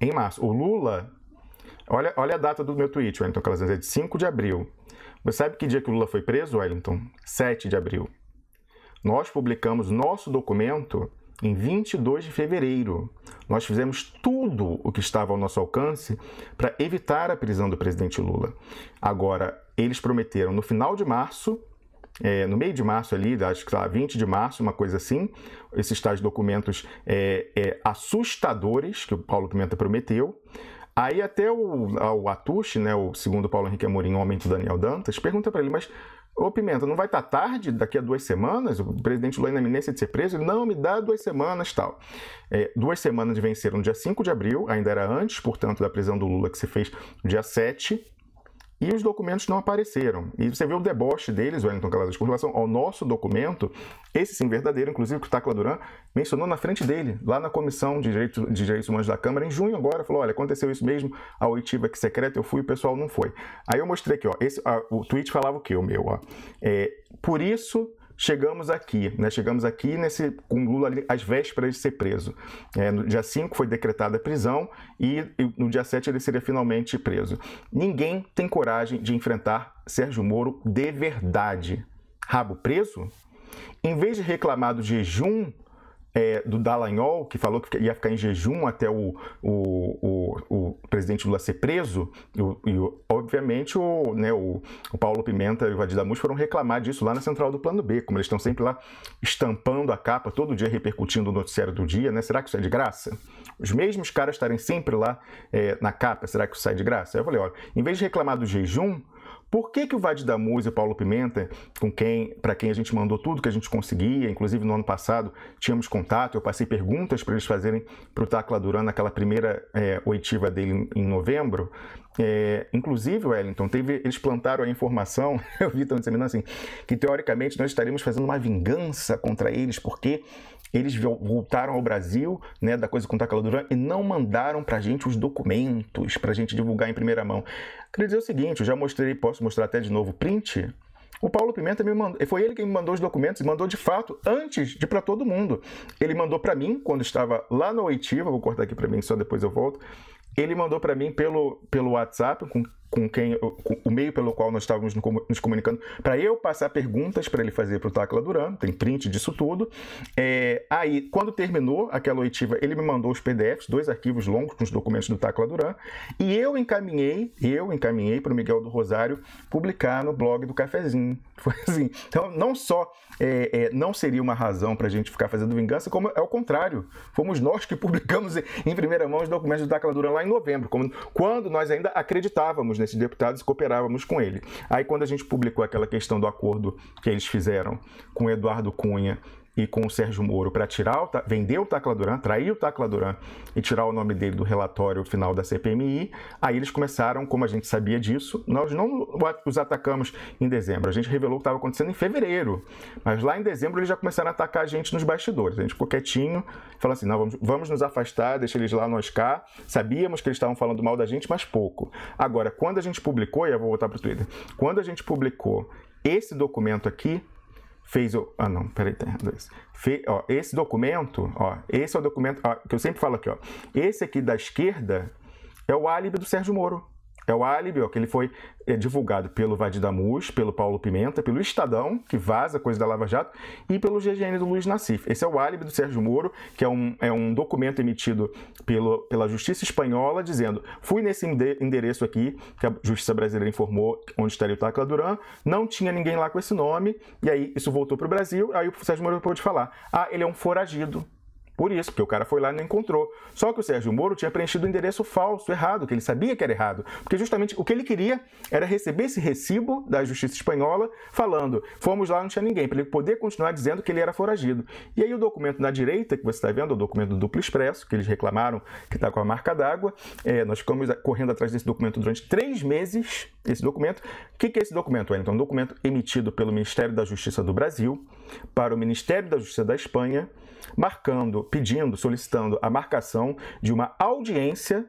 Em março. O Lula. Olha, olha a data do meu tweet, Wellington, aquelas é de 5 de abril. Você sabe que dia que o Lula foi preso, Wellington? 7 de abril. Nós publicamos nosso documento em 22 de fevereiro. Nós fizemos tudo o que estava ao nosso alcance para evitar a prisão do presidente Lula. Agora, eles prometeram no final de março, é, no meio de março ali, acho que lá, 20 de março, uma coisa assim, esses tais documentos é, é, assustadores que o Paulo Pimenta prometeu. Aí até o, o Atush, né, o segundo Paulo Henrique Amorim, o homem do Daniel Dantas, pergunta para ele, mas Ô Pimenta, não vai estar tá tarde, daqui a duas semanas, o presidente Lula na iminência de ser preso, ele, não, me dá duas semanas tal. É, duas semanas venceram dia 5 de abril, ainda era antes, portanto, da prisão do Lula, que se fez dia 7 e os documentos não apareceram. E você vê o deboche deles, Wellington Calazans, com relação ao nosso documento, esse sim verdadeiro, inclusive que o Tacla Duran mencionou na frente dele, lá na Comissão de Direitos, de Direitos Humanos da Câmara, em junho agora, falou, olha, aconteceu isso mesmo, a oitiva que secreta, eu fui, o pessoal não foi. Aí eu mostrei aqui, ó, esse, a, o tweet falava o quê, o meu, ó, é, por isso chegamos aqui, né? Chegamos aqui nesse, com Lula às vésperas de ser preso. É, no dia 5 foi decretada a prisão e, e no dia 7 ele seria finalmente preso. Ninguém tem coragem de enfrentar Sérgio Moro de verdade. Rabo preso? Em vez de reclamar do jejum é, do Dallagnol, que falou que ia ficar em jejum até o, o, o, o presidente Lula ser preso, e, e obviamente o, né, o, o, Paulo Pimenta e o Vadir Damus foram reclamar disso lá na central do Plano B, como eles estão sempre lá estampando a capa, todo dia repercutindo o noticiário do dia, né? Será que isso é de graça? Os mesmos caras estarem sempre lá é, na capa, será que isso sai de graça? Aí eu falei, olha, em vez de reclamar do jejum, por que, que o Vade da Musa e o Paulo Pimenta, com quem, para quem a gente mandou tudo que a gente conseguia, inclusive no ano passado tínhamos contato, eu passei perguntas para eles fazerem para o Tacla Duran naquela primeira é, oitiva dele em novembro. É, inclusive, Wellington, teve, eles plantaram a informação, eu vi estão disseminando assim, que teoricamente nós estaríamos fazendo uma vingança contra eles, porque eles voltaram ao Brasil, né, da coisa com o Tacala Duran, e não mandaram pra gente os documentos pra gente divulgar em primeira mão. Queria dizer o seguinte, eu já mostrei, posso mostrar até de novo o print. O Paulo Pimenta me mandou, foi ele quem me mandou os documentos e mandou de fato antes de para todo mundo. Ele mandou para mim quando estava lá no Oitiva, vou cortar aqui para mim, só depois eu volto. Ele mandou para mim pelo, pelo WhatsApp com com quem com o meio pelo qual nós estávamos nos comunicando, para eu passar perguntas para ele fazer para o Tacla Duran, tem print disso tudo. É, aí, quando terminou aquela oitiva, ele me mandou os PDFs, dois arquivos longos com os documentos do Tacla Duran, e eu encaminhei, eu encaminhei para o Miguel do Rosário publicar no blog do Cafezinho. Foi assim. Então, não só é, é, não seria uma razão para a gente ficar fazendo vingança, como é o contrário. Fomos nós que publicamos em primeira mão os documentos do Tacla Duran lá em novembro, quando nós ainda acreditávamos né? nesses deputados e cooperávamos com ele. Aí, quando a gente publicou aquela questão do acordo que eles fizeram com Eduardo Cunha e com o Sérgio Moro para tirar, o, vender o Tacla Duran, trair o Tacla Duran e tirar o nome dele do relatório final da CPMI. Aí eles começaram, como a gente sabia disso, nós não os atacamos em dezembro, a gente revelou o que estava acontecendo em fevereiro, mas lá em dezembro eles já começaram a atacar a gente nos bastidores. A gente ficou quietinho, falou assim: não, vamos, vamos nos afastar, deixa eles lá, nós cá. Sabíamos que eles estavam falando mal da gente, mas pouco. Agora, quando a gente publicou, e eu vou voltar para o Twitter, quando a gente publicou esse documento aqui, fez o. Ah, não, peraí, tem dois. Fe, ó, esse documento, ó, esse é o documento ó, que eu sempre falo aqui, ó. Esse aqui da esquerda é o álibi do Sérgio Moro. É o álibi, ó, que ele foi é, divulgado pelo Vadidamus, Damus, pelo Paulo Pimenta, pelo Estadão, que vaza coisa da Lava Jato, e pelo GGN do Luiz Nassif. Esse é o álibi do Sérgio Moro, que é um, é um documento emitido pelo, pela Justiça Espanhola, dizendo, fui nesse endereço aqui, que a Justiça Brasileira informou onde estaria o Tacla Duran, não tinha ninguém lá com esse nome, e aí isso voltou para o Brasil, aí o Sérgio Moro pôde falar, ah, ele é um foragido, por isso, porque o cara foi lá e não encontrou. Só que o Sérgio Moro tinha preenchido o um endereço falso, errado, que ele sabia que era errado. Porque justamente o que ele queria era receber esse recibo da justiça espanhola falando: fomos lá, não tinha ninguém, para ele poder continuar dizendo que ele era foragido. E aí o documento na direita, que você está vendo, é o documento do duplo expresso, que eles reclamaram que está com a marca d'água. É, nós ficamos correndo atrás desse documento durante três meses. Esse documento. O que, que é esse documento, Wellington? É um documento emitido pelo Ministério da Justiça do Brasil para o Ministério da Justiça da Espanha marcando, pedindo, solicitando a marcação de uma audiência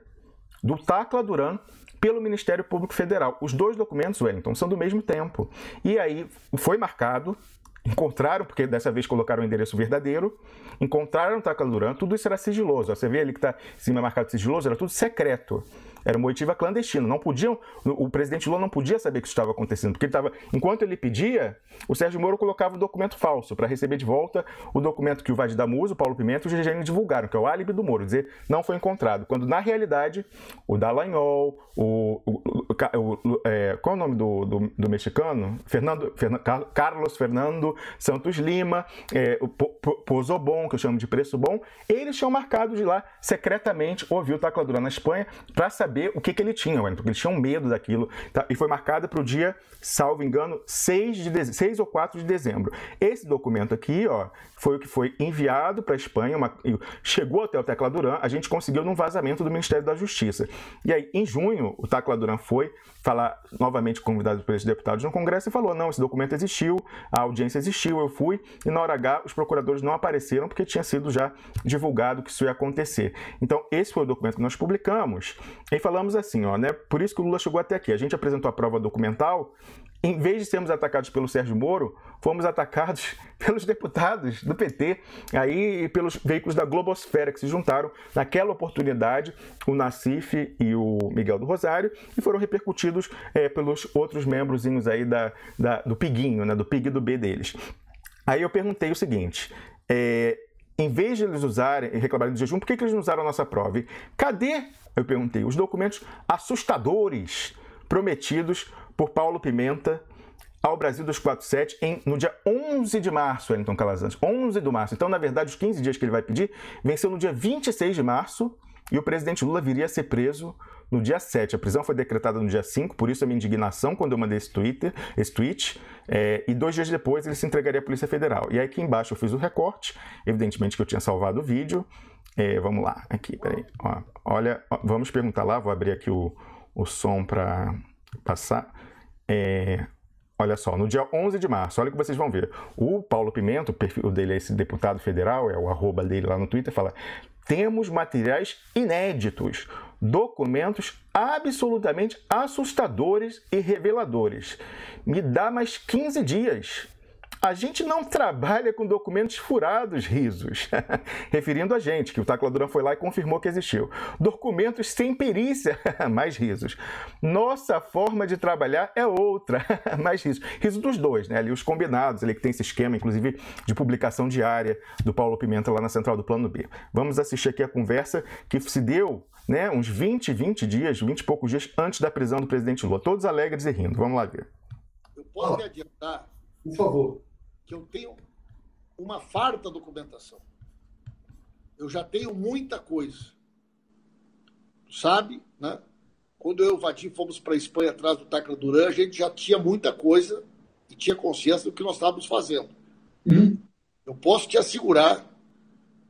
do Tacla Duran pelo Ministério Público Federal. Os dois documentos, Wellington, são do mesmo tempo. E aí foi marcado, encontraram, porque dessa vez colocaram o endereço verdadeiro, encontraram o Tacla Duran, tudo isso era sigiloso. Ó, você vê ali que está em cima marcado sigiloso, era tudo secreto. Era uma oitiva clandestina. Não podiam, o presidente Lula não podia saber que isso estava acontecendo, porque ele estava, enquanto ele pedia, o Sérgio Moro colocava um documento falso para receber de volta o documento que o Vadir Musa, o Paulo Pimenta e o Gegênio divulgaram, que é o álibi do Moro, dizer não foi encontrado. Quando na realidade o Dallagnol, o, o, o, o é, qual é o nome do, do, do mexicano? Fernando, Fernando, Carlos Fernando Santos Lima, é, o Pozobon, que eu chamo de preço bom, eles tinham marcado de lá secretamente ouvir o Tacladura na Espanha para saber saber o que, que ele tinha, porque eles tinham medo daquilo. Tá? E foi marcada para o dia, salvo engano, 6, de de... 6 ou 4 de dezembro. Esse documento aqui ó, foi o que foi enviado para a Espanha, uma... chegou até o Tecla Duran, a gente conseguiu num vazamento do Ministério da Justiça. E aí, em junho, o Tecla Duran foi falar novamente convidado por esses deputados no Congresso e falou: não, esse documento existiu, a audiência existiu, eu fui, e na hora H os procuradores não apareceram porque tinha sido já divulgado que isso ia acontecer. Então, esse foi o documento que nós publicamos e falamos assim: ó, né? Por isso que o Lula chegou até aqui. A gente apresentou a prova documental em vez de sermos atacados pelo Sérgio Moro, fomos atacados pelos deputados do PT aí pelos veículos da Globosfera que se juntaram naquela oportunidade, o Nacife e o Miguel do Rosário, e foram repercutidos é, pelos outros membrozinhos aí da, da, do Piguinho, né, do Pig do B deles. Aí eu perguntei o seguinte, é, em vez de eles usarem e reclamarem do jejum, por que, que eles não usaram a nossa prova? cadê, eu perguntei, os documentos assustadores prometidos por Paulo Pimenta ao Brasil 247 em, no dia 11 de março, Wellington Calazans. 11 de março. Então, na verdade, os 15 dias que ele vai pedir venceu no dia 26 de março e o presidente Lula viria a ser preso no dia 7. A prisão foi decretada no dia 5, por isso a minha indignação quando eu mandei esse, Twitter, esse tweet. É, e dois dias depois ele se entregaria à Polícia Federal. E aí aqui embaixo eu fiz o recorte, evidentemente que eu tinha salvado o vídeo. É, vamos lá, aqui, peraí. Ó, olha, ó, vamos perguntar lá, vou abrir aqui o, o som para passar. É, olha só, no dia 11 de março, olha o que vocês vão ver. O Paulo Pimenta, o perfil dele é esse deputado federal, é o arroba dele lá no Twitter, fala: temos materiais inéditos, documentos absolutamente assustadores e reveladores. Me dá mais 15 dias. A gente não trabalha com documentos furados, risos. Referindo a gente, que o Tacladura foi lá e confirmou que existiu. Documentos sem perícia, mais risos. Nossa forma de trabalhar é outra, mais risos. Riso dos dois, né? Ali os combinados, ali que tem esse esquema, inclusive, de publicação diária do Paulo Pimenta lá na central do Plano B. Vamos assistir aqui a conversa que se deu né, uns 20, 20 dias, 20 e poucos dias antes da prisão do presidente Lula. Todos alegres e rindo. Vamos lá ver. Eu posso me adiantar? Por favor que eu tenho uma farta documentação. Eu já tenho muita coisa. Sabe, né? Quando eu e o Vadim fomos para a Espanha atrás do Tacla Duran, a gente já tinha muita coisa e tinha consciência do que nós estávamos fazendo. Uhum. Eu posso te assegurar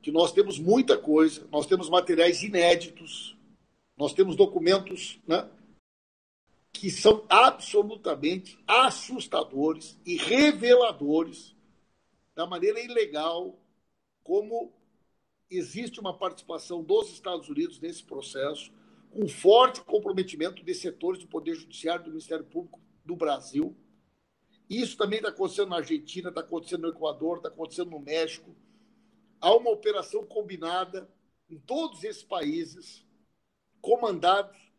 que nós temos muita coisa, nós temos materiais inéditos, nós temos documentos né, que são absolutamente assustadores e reveladores da maneira ilegal como existe uma participação dos Estados Unidos nesse processo, com um forte comprometimento de setores do Poder Judiciário do Ministério Público do Brasil. Isso também está acontecendo na Argentina, está acontecendo no Equador, está acontecendo no México. Há uma operação combinada em todos esses países, comandados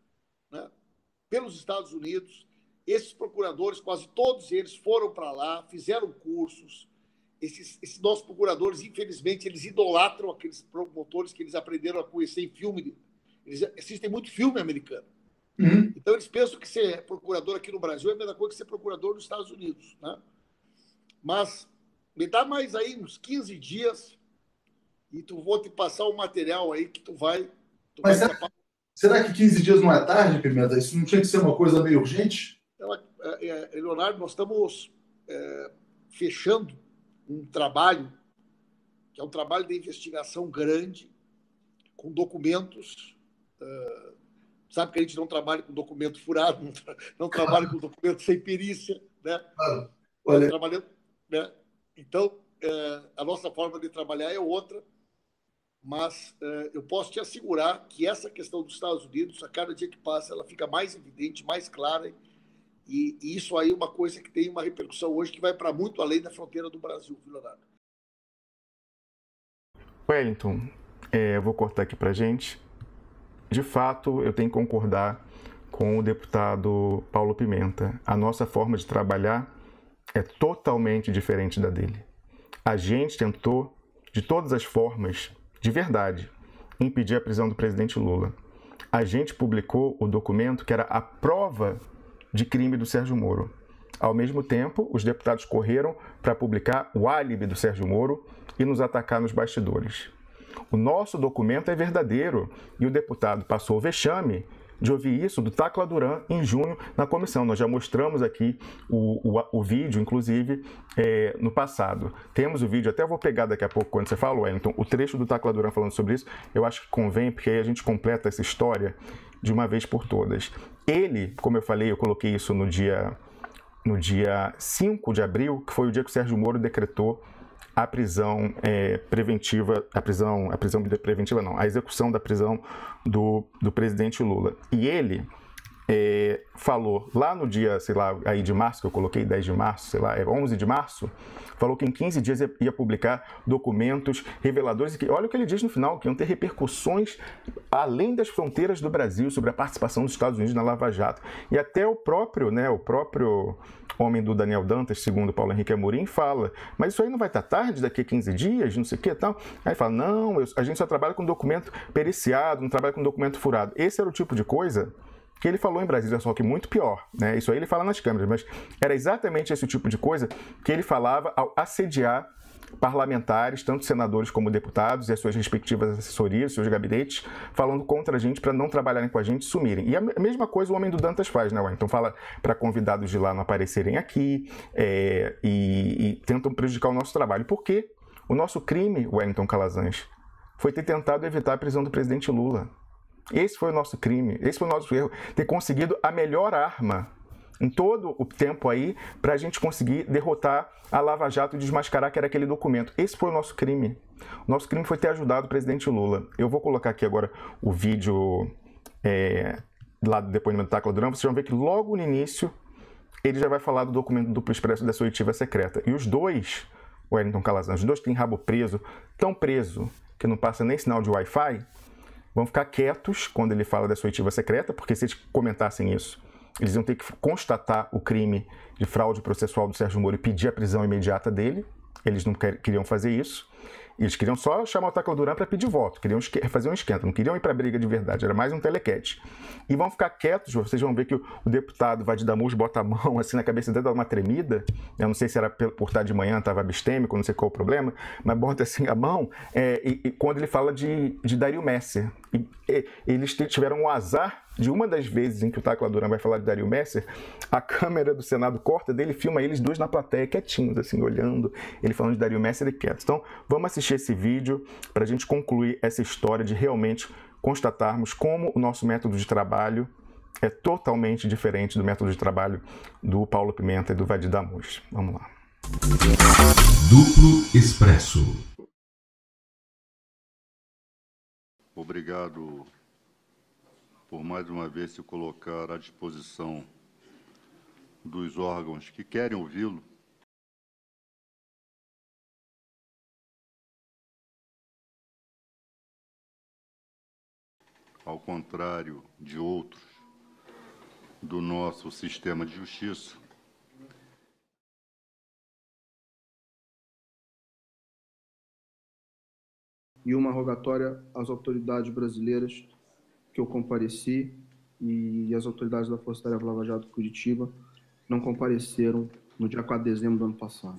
pelos Estados Unidos. Esses procuradores, quase todos eles, foram para lá, fizeram cursos. Esses, esses nossos procuradores, infelizmente, eles idolatram aqueles promotores que eles aprenderam a conhecer em filme. Eles assistem muito filme americano. Uhum. Então, eles pensam que ser procurador aqui no Brasil é a mesma coisa que ser procurador nos Estados Unidos. Né? Mas me dá mais aí uns 15 dias e tu vou te passar o um material aí que tu vai. Tu Mas vai Será que 15 dias não é tarde, Pimenta? Isso não tinha que ser uma coisa meio urgente? Ela, é, é, Leonardo, nós estamos é, fechando um trabalho, que é um trabalho de investigação grande, com documentos. É, sabe que a gente não trabalha com documento furado, não, tra não trabalha com documento sem perícia. Né? Claro. Tá Olha... Trabalhando, né? Então, é, a nossa forma de trabalhar é outra mas uh, eu posso te assegurar que essa questão dos Estados Unidos, a cada dia que passa, ela fica mais evidente, mais clara, e, e isso aí é uma coisa que tem uma repercussão hoje que vai para muito além da fronteira do Brasil, viu, Leonardo? Wellington, é, vou cortar aqui para gente. De fato, eu tenho que concordar com o deputado Paulo Pimenta. A nossa forma de trabalhar é totalmente diferente da dele. A gente tentou, de todas as formas, de verdade impedir a prisão do presidente Lula. A gente publicou o documento que era a prova de crime do Sérgio Moro. Ao mesmo tempo, os deputados correram para publicar o álibi do Sérgio Moro e nos atacar nos bastidores. O nosso documento é verdadeiro e o deputado passou o vexame de ouvir isso do Tacla Duran em junho na comissão. Nós já mostramos aqui o, o, o vídeo, inclusive, é, no passado. Temos o vídeo, até vou pegar daqui a pouco quando você fala, Wellington, o trecho do Tacla Duran falando sobre isso. Eu acho que convém, porque aí a gente completa essa história de uma vez por todas. Ele, como eu falei, eu coloquei isso no dia, no dia 5 de abril, que foi o dia que o Sérgio Moro decretou a prisão é, preventiva, a prisão, a prisão preventiva não, a execução da prisão do, do presidente Lula. E ele, é, falou lá no dia, sei lá, aí de março, que eu coloquei 10 de março, sei lá, é 11 de março, falou que em 15 dias ia publicar documentos reveladores. E que, olha o que ele diz no final, que iam ter repercussões além das fronteiras do Brasil sobre a participação dos Estados Unidos na Lava Jato. E até o próprio, né, o próprio homem do Daniel Dantas, segundo Paulo Henrique Amorim, fala, mas isso aí não vai estar tarde, daqui a 15 dias, não sei o que e tal. Aí fala, não, eu, a gente só trabalha com documento periciado, não trabalha com documento furado. Esse era o tipo de coisa que ele falou em Brasília, só que muito pior. Né? Isso aí ele fala nas câmeras, mas era exatamente esse tipo de coisa que ele falava ao assediar parlamentares, tanto senadores como deputados e as suas respectivas assessorias, seus gabinetes, falando contra a gente para não trabalharem com a gente e sumirem. E a mesma coisa o homem do Dantas faz, né, Então fala para convidados de lá não aparecerem aqui é, e, e, tentam prejudicar o nosso trabalho. Por quê? O nosso crime, Wellington Calazans, foi ter tentado evitar a prisão do presidente Lula. Esse foi o nosso crime, esse foi o nosso erro, ter conseguido a melhor arma em todo o tempo aí para a gente conseguir derrotar a Lava Jato e desmascarar que era aquele documento. Esse foi o nosso crime. O nosso crime foi ter ajudado o presidente Lula. Eu vou colocar aqui agora o vídeo é, lá do depoimento da Tacla Duran. Vocês vão ver que logo no início ele já vai falar do documento do duplo expresso da sua secreta. E os dois, o Wellington Calazans, os dois têm rabo preso, tão preso que não passa nem sinal de Wi-Fi, vão ficar quietos quando ele fala da sua ativa secreta, porque se eles comentassem isso, eles iam ter que constatar o crime de fraude processual do Sérgio Moro e pedir a prisão imediata dele. Eles não queriam fazer isso. Eles queriam só chamar o Taco Duran para pedir voto, queriam fazer um esquenta, não queriam ir para a briga de verdade, era mais um telequete. E vão ficar quietos, vocês vão ver que o, o deputado Vadidamus bota a mão assim na cabeça dele, dá uma tremida, eu não sei se era por estar de manhã, estava abstêmico, não sei qual o problema, mas bota assim a mão é, e, e, quando ele fala de, de Dario Messer. E, e, eles tiveram o um azar de uma das vezes em que o Tacla Duran vai falar de Dario Messer, a câmera do Senado corta dele filma eles dois na plateia, quietinhos, assim, olhando, ele falando de Dario Messer e quieto. Então, vamos assistir esse vídeo para a gente concluir essa história de realmente constatarmos como o nosso método de trabalho é totalmente diferente do método de trabalho do Paulo Pimenta e do Vadir Damus. Vamos lá. Duplo Expresso. Obrigado por mais uma vez se colocar à disposição dos órgãos que querem ouvi-lo. Ao contrário de outros do nosso sistema de justiça, e uma rogatória às autoridades brasileiras que eu compareci e as autoridades da Força Tarefa Lava Jato Curitiba não compareceram no dia 4 de dezembro do ano passado.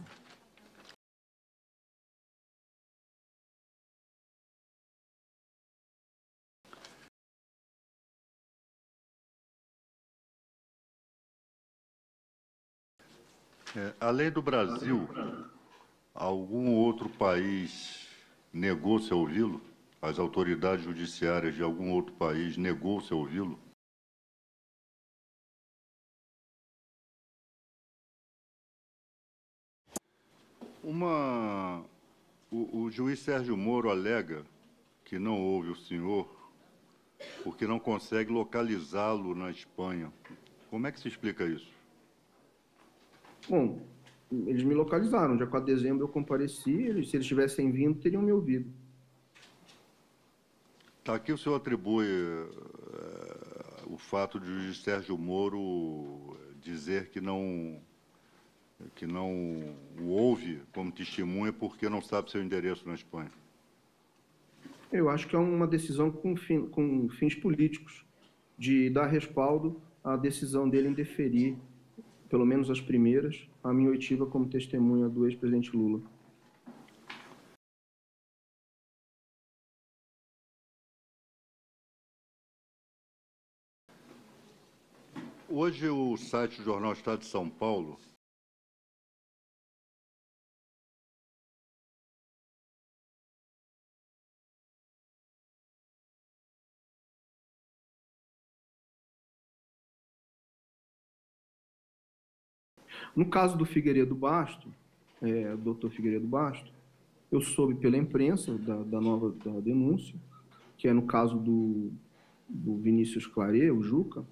É, além do Brasil, algum outro país negou-se a ouvi-lo? as autoridades judiciárias de algum outro país negou-se a ouvi-lo? Uma... O, o juiz Sérgio Moro alega que não ouve o senhor porque não consegue localizá-lo na Espanha. Como é que se explica isso? Bom, eles me localizaram. Dia 4 de dezembro eu compareci. se eles tivessem vindo, teriam me ouvido. Tá aqui o senhor atribui eh, o fato de o juiz Sérgio Moro dizer que não, que não o ouve como testemunha porque não sabe seu endereço na Espanha. Eu acho que é uma decisão com, fim, com fins políticos, de dar respaldo à decisão dele em deferir, pelo menos as primeiras, a minha oitiva como testemunha do ex-presidente Lula. hoje o site do Jornal Estado de São Paulo No caso do Figueiredo Basto, é, doutor Figueiredo Basto, eu soube pela imprensa da, da nova da denúncia, que é no caso do, do Vinícius Claret, o Juca,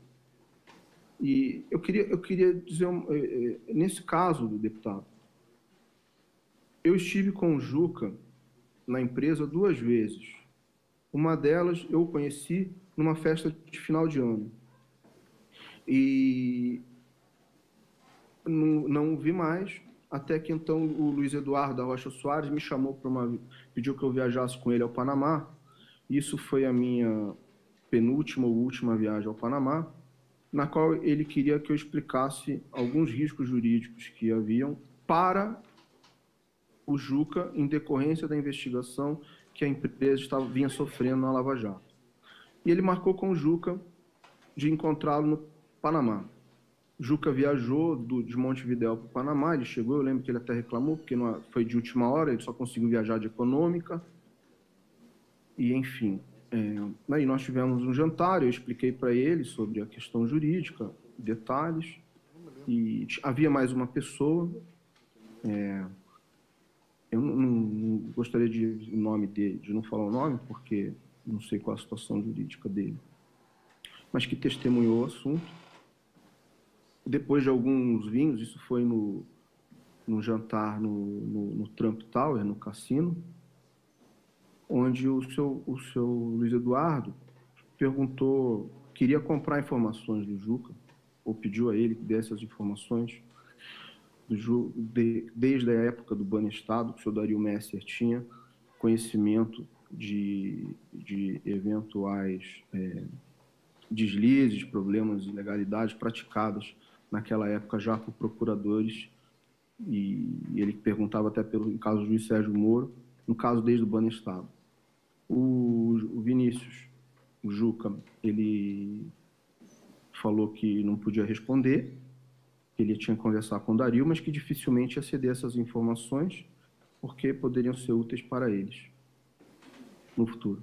e eu queria, eu queria dizer, eh, eh, nesse caso do deputado, eu estive com o Juca na empresa duas vezes. Uma delas eu conheci numa festa de final de ano. E não, não o vi mais, até que então o Luiz Eduardo da Rocha Soares me chamou para uma. pediu que eu viajasse com ele ao Panamá. Isso foi a minha penúltima ou última viagem ao Panamá na qual ele queria que eu explicasse alguns riscos jurídicos que haviam para o Juca em decorrência da investigação que a empresa estava, vinha sofrendo na Lava Jato. E ele marcou com o Juca de encontrá-lo no Panamá. Juca viajou do, de Montevidéu para o Panamá, ele chegou, eu lembro que ele até reclamou, porque não, é, foi de última hora, ele só conseguiu viajar de econômica. E, enfim, é, aí nós tivemos um jantar, eu expliquei para ele sobre a questão jurídica, detalhes, e havia mais uma pessoa, é, eu não, não, gostaria de o nome dele, de não falar o nome, porque não sei qual a situação jurídica dele, mas que testemunhou o assunto. Depois de alguns vinhos, isso foi no, no jantar no, no, no Trump Tower, no cassino, onde o seu, o seu Luiz Eduardo perguntou, queria comprar informações do Juca, ou pediu a ele que desse as informações, do, de, desde a época do Banestado, que o senhor Dario Messer tinha conhecimento de, de eventuais é, deslizes, problemas, ilegalidades praticadas naquela época já por procuradores, e, e ele perguntava até pelo caso do juiz Sérgio Moro, no caso desde o Banestado. O, o Vinícius, o Juca, ele falou que não podia responder, que ele tinha que conversar com o Dario, mas que dificilmente ia ceder essas informações, porque poderiam ser úteis para eles no futuro.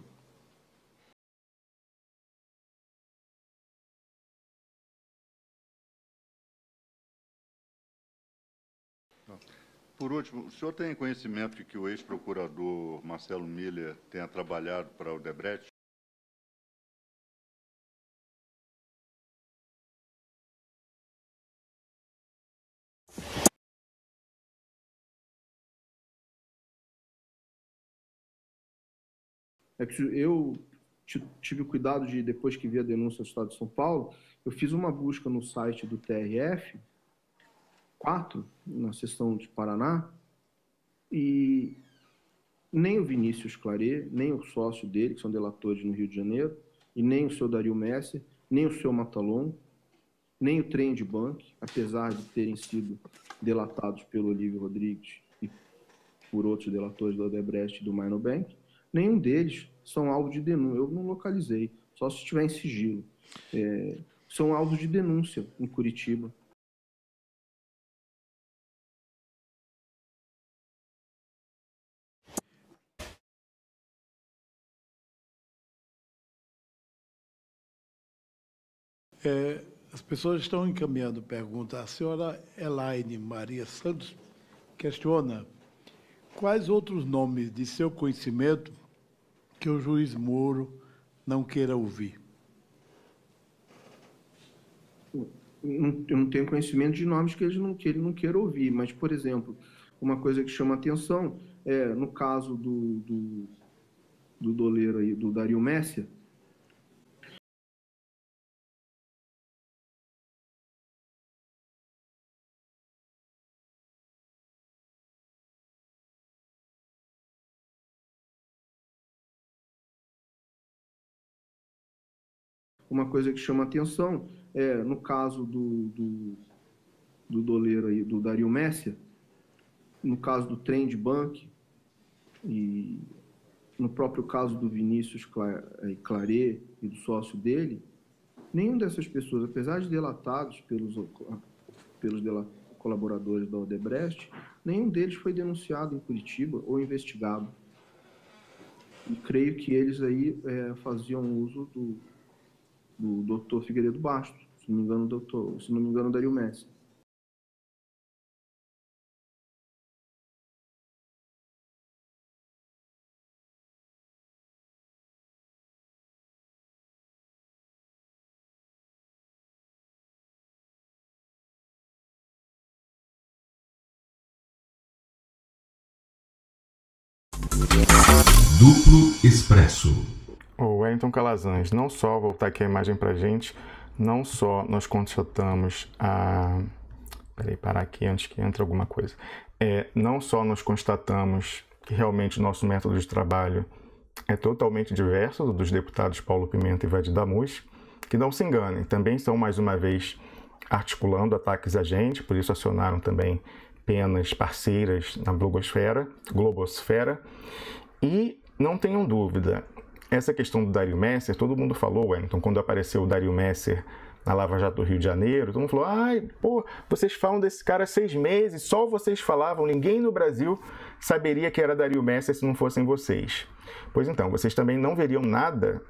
Por último, o senhor tem conhecimento de que o ex-procurador Marcelo Miller tenha trabalhado para o Debrecht? É que eu tive o cuidado de, depois que vi a denúncia do Estado de São Paulo, eu fiz uma busca no site do TRF quatro na sessão de Paraná, e nem o Vinícius Claret, nem o sócio dele, que são delatores no Rio de Janeiro, e nem o seu Dario Messi, nem o seu Matalon, nem o trem de Bank, apesar de terem sido delatados pelo Olívio Rodrigues e por outros delatores do Odebrecht e do Minor Bank, nenhum deles são alvo de denúncia. Eu não localizei, só se estiver em sigilo. É, são alvos de denúncia em Curitiba É, as pessoas estão encaminhando perguntas. A senhora Elaine Maria Santos questiona quais outros nomes de seu conhecimento que o juiz Moro não queira ouvir. eu não tenho conhecimento de nomes que ele não, que ele não queira ouvir, mas, por exemplo, uma coisa que chama atenção é, no caso do, do, do doleiro aí, do Dario Messia, uma coisa que chama atenção é, no caso do, do, do doleiro aí, do Dario Messia, no caso do Trend Bank e no próprio caso do Vinícius eh, Claret e do sócio dele, nenhum dessas pessoas, apesar de delatados pelos, pelos colaboradores da Odebrecht, nenhum deles foi denunciado em Curitiba ou investigado. E creio que eles aí é, faziam uso do, do doutor Figueiredo Bastos, se não me engano, doutor, se não me engano, Dario Messi. Duplo Expresso o Wellington Calazans não só voltar aqui a imagem para gente, não só nós constatamos a Peraí, parar aqui antes que entre alguma coisa. É, não só nós constatamos que realmente o nosso método de trabalho é totalmente diverso do dos deputados Paulo Pimenta e Vadir Damus, que não se enganem, também estão mais uma vez articulando ataques a gente, por isso acionaram também penas parceiras na blogosfera, globosfera. E não tenham dúvida, essa questão do Dário Messer, todo mundo falou, Wellington, quando apareceu o Dário Messer na Lava Jato do Rio de Janeiro, todo mundo falou, ai, pô, vocês falam desse cara há seis meses, só vocês falavam, ninguém no Brasil saberia que era Dario Messer se não fossem vocês. Pois então, vocês também não veriam nada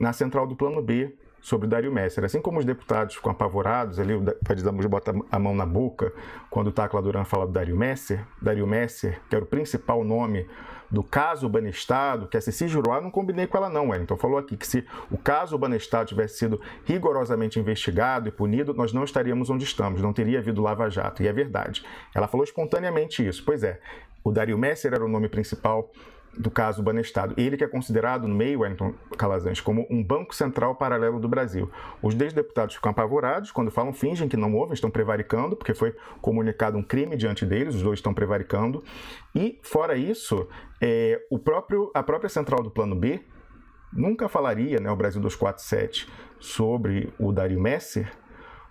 na central do Plano B sobre Dario Messer. Assim como os deputados ficam apavorados, ali o Fadidamus bota a mão na boca quando o Tacla Duran fala do Dario Messer, Dario Messer, que era o principal nome do caso Banestado, que a é Ceci Juruá, não combinei com ela não, Wellington, então, falou aqui que se o caso Banestado tivesse sido rigorosamente investigado e punido, nós não estaríamos onde estamos, não teria havido Lava Jato, e é verdade. Ela falou espontaneamente isso, pois é, o Dario Messer era o nome principal, do caso Banestado. Ele que é considerado, no meio, Wellington Calazans, como um banco central paralelo do Brasil. Os dois deputados ficam apavorados, quando falam, fingem que não ouvem, estão prevaricando, porque foi comunicado um crime diante deles, os dois estão prevaricando. E, fora isso, é, o próprio, a própria central do Plano B nunca falaria, né, o Brasil 247, sobre o Dario Messer,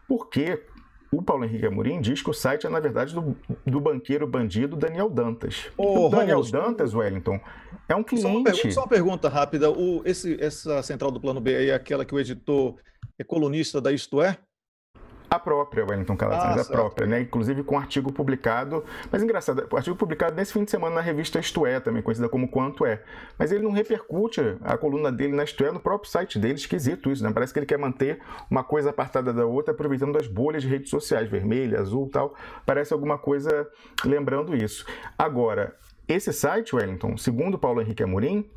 porque o Paulo Henrique Amorim diz que o site é, na verdade, do, do banqueiro bandido Daniel Dantas. o Daniel Dantas, Wellington, é um cliente. Só uma pergunta, só uma pergunta rápida. O, esse, essa central do Plano B aí é aquela que o editor é colunista da Isto É? a própria Wellington Calazans, ah, a é própria, né? Inclusive com um artigo publicado, mas engraçado, um artigo publicado nesse fim de semana na revista Isto É, também conhecida como Quanto É. Mas ele não repercute a coluna dele na Isto É no próprio site dele, esquisito isso, né? Parece que ele quer manter uma coisa apartada da outra, aproveitando as bolhas de redes sociais, vermelha, azul tal. Parece alguma coisa lembrando isso. Agora, esse site, Wellington, segundo Paulo Henrique Amorim,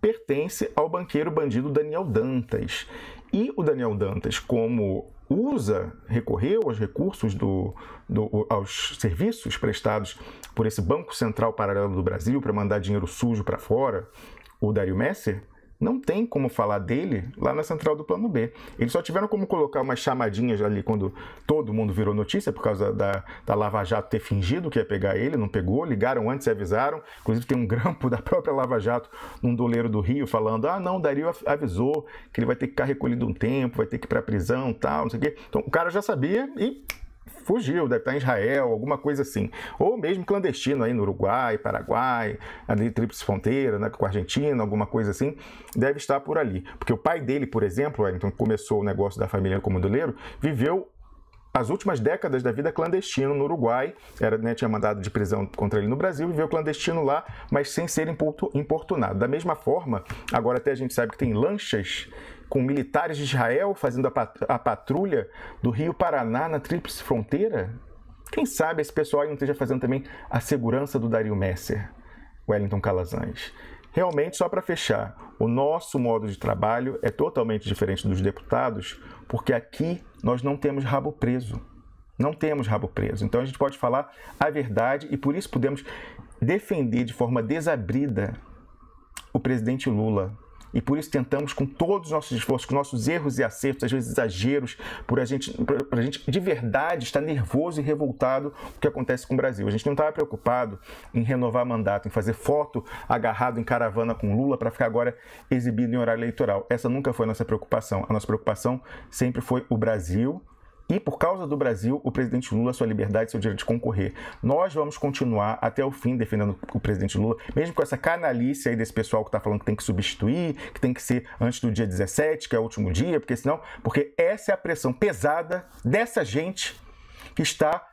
pertence ao banqueiro bandido Daniel Dantas. E o Daniel Dantas, como usa, recorreu aos recursos do, do, aos serviços prestados por esse Banco Central Paralelo do Brasil para mandar dinheiro sujo para fora, o Dario Messer, não tem como falar dele lá na central do plano B. Eles só tiveram como colocar umas chamadinhas ali quando todo mundo virou notícia por causa da, da Lava Jato ter fingido que ia pegar ele, não pegou, ligaram antes e avisaram. Inclusive tem um grampo da própria Lava Jato num doleiro do Rio falando: ah, não, o Dario avisou que ele vai ter que ficar recolhido um tempo, vai ter que ir para prisão tal, não sei o quê. Então o cara já sabia e fugiu, deve estar em Israel, alguma coisa assim. Ou mesmo clandestino aí no Uruguai, Paraguai, ali Tríplice Fronteira, né, com a Argentina, alguma coisa assim, deve estar por ali. Porque o pai dele, por exemplo, então começou o negócio da família como doleiro, viveu as últimas décadas da vida clandestino no Uruguai, era, né, tinha mandado de prisão contra ele no Brasil, viveu clandestino lá, mas sem ser importunado. Da mesma forma, agora até a gente sabe que tem lanchas com militares de Israel fazendo a, patrulha do Rio Paraná na tríplice fronteira? Quem sabe esse pessoal não esteja fazendo também a segurança do Dario Messer, Wellington Calazans. Realmente, só para fechar, o nosso modo de trabalho é totalmente diferente dos deputados, porque aqui nós não temos rabo preso. Não temos rabo preso. Então a gente pode falar a verdade e por isso podemos defender de forma desabrida o presidente Lula, e por isso tentamos, com todos os nossos esforços, com nossos erros e acertos, às vezes exageros, por a gente, por, a gente de verdade estar nervoso e revoltado com o que acontece com o Brasil. A gente não estava preocupado em renovar mandato, em fazer foto agarrado em caravana com Lula para ficar agora exibido em horário eleitoral. Essa nunca foi a nossa preocupação. A nossa preocupação sempre foi o Brasil e por causa do Brasil, o presidente Lula, sua liberdade, seu direito de concorrer. Nós vamos continuar até o fim defendendo o presidente Lula, mesmo com essa canalice aí desse pessoal que está falando que tem que substituir, que tem que ser antes do dia 17, que é o último dia, porque senão, porque essa é a pressão pesada dessa gente que está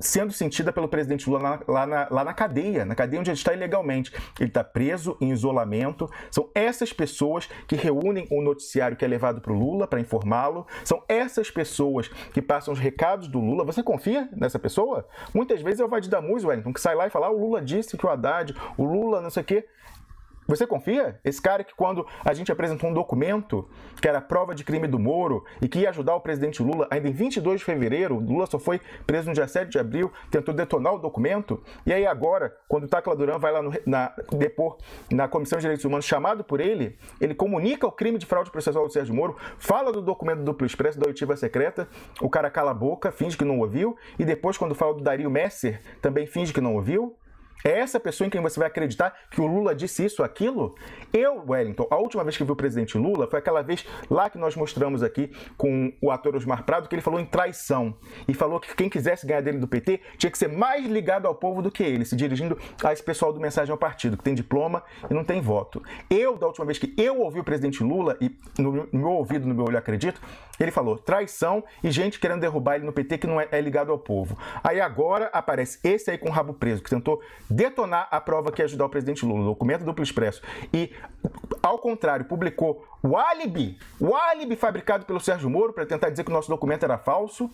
sendo sentida pelo presidente Lula lá, lá, na, lá na cadeia, na cadeia onde ele está ilegalmente. Ele está preso em isolamento. São essas pessoas que reúnem o noticiário que é levado para o Lula para informá-lo. São essas pessoas que passam os recados do Lula. Você confia nessa pessoa? Muitas vezes é o Vadir Damuz, Wellington, que sai lá e fala: ah, o Lula disse que o Haddad, o Lula não sei o quê. Você confia? Esse cara que quando a gente apresentou um documento que era prova de crime do Moro e que ia ajudar o presidente Lula, ainda em 22 de fevereiro, Lula só foi preso no dia 7 de abril, tentou detonar o documento, e aí agora, quando o Tacla Duran vai lá no, na, depor na Comissão de Direitos Humanos, chamado por ele, ele comunica o crime de fraude processual do Sérgio Moro, fala do documento duplo expresso, da oitiva secreta, o cara cala a boca, finge que não ouviu, e depois quando fala do Dario Messer, também finge que não ouviu, é essa pessoa em quem você vai acreditar que o Lula disse isso, aquilo? Eu, Wellington, a última vez que vi o presidente Lula foi aquela vez lá que nós mostramos aqui com o ator Osmar Prado, que ele falou em traição. E falou que quem quisesse ganhar dele do PT tinha que ser mais ligado ao povo do que ele, se dirigindo a esse pessoal do Mensagem ao Partido, que tem diploma e não tem voto. Eu, da última vez que eu ouvi o presidente Lula, e no meu ouvido, no meu olho acredito, ele falou traição e gente querendo derrubar ele no PT que não é, é ligado ao povo. Aí agora aparece esse aí com o rabo preso, que tentou detonar a prova que ia é ajudar o presidente Lula, o documento duplo expresso, e, ao contrário, publicou o álibi, o álibi fabricado pelo Sérgio Moro para tentar dizer que o nosso documento era falso,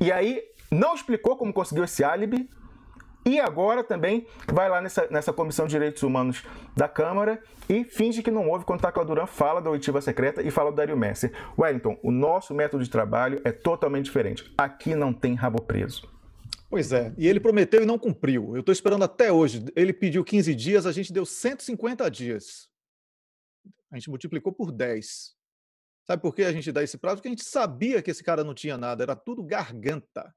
e aí não explicou como conseguiu esse álibi, e agora também vai lá nessa, nessa Comissão de Direitos Humanos da Câmara e finge que não houve quando a Duran fala da oitiva secreta e fala do Dario Messer. Wellington, o nosso método de trabalho é totalmente diferente. Aqui não tem rabo preso. Pois é, e ele prometeu e não cumpriu. Eu estou esperando até hoje. Ele pediu 15 dias, a gente deu 150 dias. A gente multiplicou por 10. Sabe por que a gente dá esse prazo? Porque a gente sabia que esse cara não tinha nada, era tudo garganta.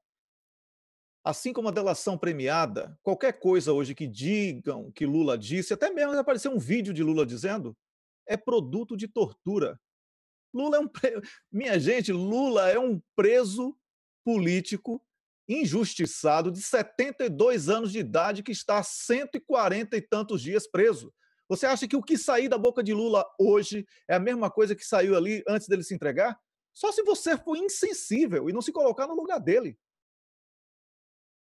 Assim como a delação premiada, qualquer coisa hoje que digam que Lula disse, até mesmo apareceu um vídeo de Lula dizendo, é produto de tortura. Lula é um pre... minha gente, Lula é um preso político injustiçado de 72 anos de idade que está há 140 e tantos dias preso. Você acha que o que sair da boca de Lula hoje é a mesma coisa que saiu ali antes dele se entregar? Só se você for insensível e não se colocar no lugar dele.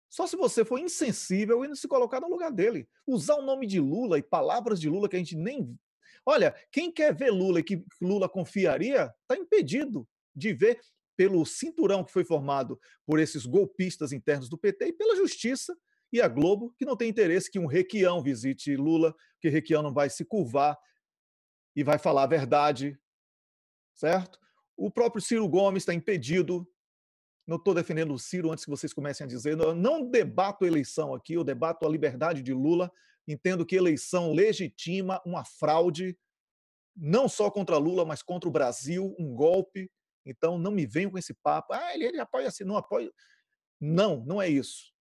Só se você for insensível e não se colocar no lugar dele. Usar o nome de Lula e palavras de Lula que a gente nem. Olha, quem quer ver Lula e que Lula confiaria, está impedido de ver pelo cinturão que foi formado por esses golpistas internos do PT e pela justiça e a Globo, que não tem interesse que um Requião visite Lula, que Requião não vai se curvar e vai falar a verdade, certo? O próprio Ciro Gomes está impedido. Não estou defendendo o Ciro antes que vocês comecem a dizer. Eu não debato eleição aqui, eu debato a liberdade de Lula. Entendo que eleição legitima uma fraude, não só contra Lula, mas contra o Brasil, um golpe então, não me venham com esse papo. Ah, ele, ele apoia assim, não apoia. Não, não é isso.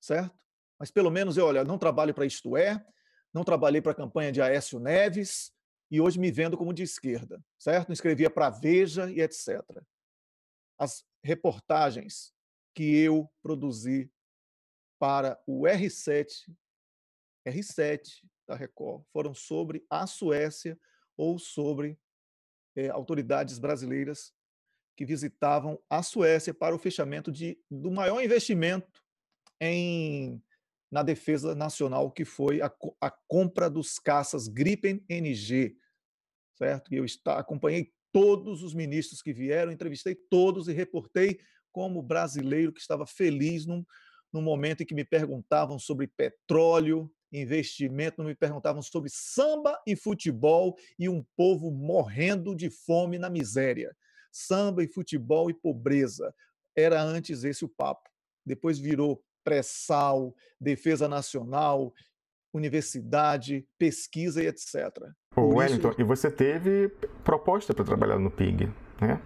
Certo? Mas pelo menos eu, olha, não trabalho para Isto É, não trabalhei para a campanha de Aécio Neves e hoje me vendo como de esquerda, certo? Não escrevia para Veja e etc. As reportagens que eu produzi para o R7, R7 da Record, foram sobre a Suécia ou sobre é, autoridades brasileiras que visitavam a Suécia para o fechamento de, do maior investimento em, na defesa nacional, que foi a, a compra dos caças Gripen NG. Certo? eu está, acompanhei todos os ministros que vieram, entrevistei todos e reportei como brasileiro que estava feliz num, num momento em que me perguntavam sobre petróleo, investimento, me perguntavam sobre samba e futebol e um povo morrendo de fome na miséria samba e futebol e pobreza. Era antes esse o papo. Depois virou pré-sal, defesa nacional, universidade, pesquisa e etc. Pô, Wellington, isso... e você teve proposta para trabalhar no PIG, né?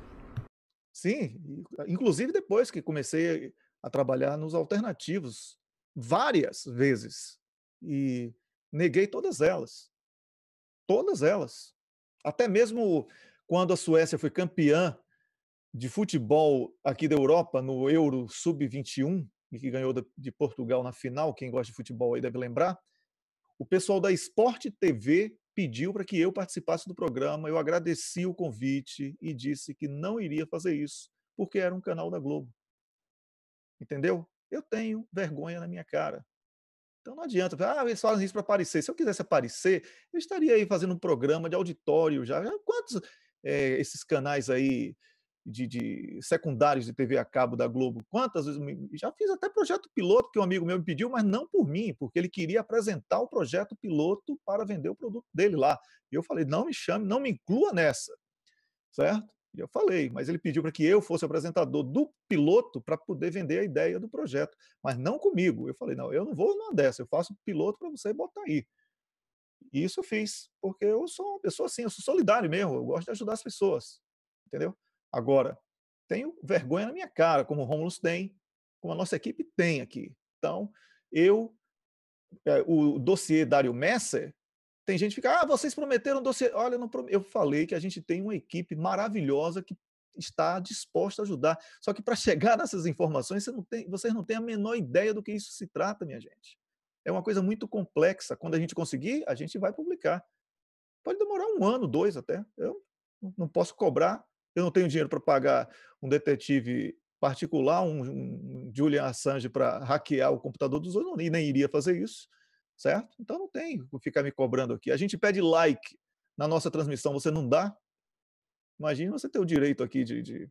Sim, inclusive depois que comecei a trabalhar nos alternativos, várias vezes. E neguei todas elas. Todas elas. Até mesmo quando a Suécia foi campeã de futebol aqui da Europa no Euro Sub-21 e que ganhou de Portugal na final, quem gosta de futebol aí deve lembrar, o pessoal da Sport TV pediu para que eu participasse do programa. Eu agradeci o convite e disse que não iria fazer isso, porque era um canal da Globo. Entendeu? Eu tenho vergonha na minha cara. Então não adianta, ah, eles fazem isso para aparecer. Se eu quisesse aparecer, eu estaria aí fazendo um programa de auditório já. já quantos é, esses canais aí de, de, secundários de TV a cabo da Globo. Quantas vezes já fiz até projeto piloto que um amigo meu me pediu, mas não por mim, porque ele queria apresentar o projeto piloto para vender o produto dele lá. E eu falei: "Não me chame, não me inclua nessa". Certo? E eu falei, mas ele pediu para que eu fosse apresentador do piloto para poder vender a ideia do projeto, mas não comigo. Eu falei: "Não, eu não vou numa dessa, eu faço piloto para você botar aí". E isso eu fiz, porque eu sou uma pessoa assim, eu sou solidário mesmo, eu gosto de ajudar as pessoas, entendeu? Agora, tenho vergonha na minha cara, como o Romulus tem, como a nossa equipe tem aqui. Então, eu, eh, o dossiê Dário Messer, tem gente que fica, ah, vocês prometeram dossiê. Olha, eu, prom... eu falei que a gente tem uma equipe maravilhosa que está disposta a ajudar. Só que para chegar nessas informações, você não tem, vocês não têm a menor ideia do que isso se trata, minha gente. É uma coisa muito complexa. Quando a gente conseguir, a gente vai publicar. Pode demorar um ano, dois até. Eu não posso cobrar. Eu não tenho dinheiro para pagar um detetive particular, um, um Julian Assange, para hackear o computador dos outros, nem iria fazer isso, certo? Então não tem que ficar me cobrando aqui. A gente pede like na nossa transmissão, você não dá? Imagina você ter o direito aqui de, de,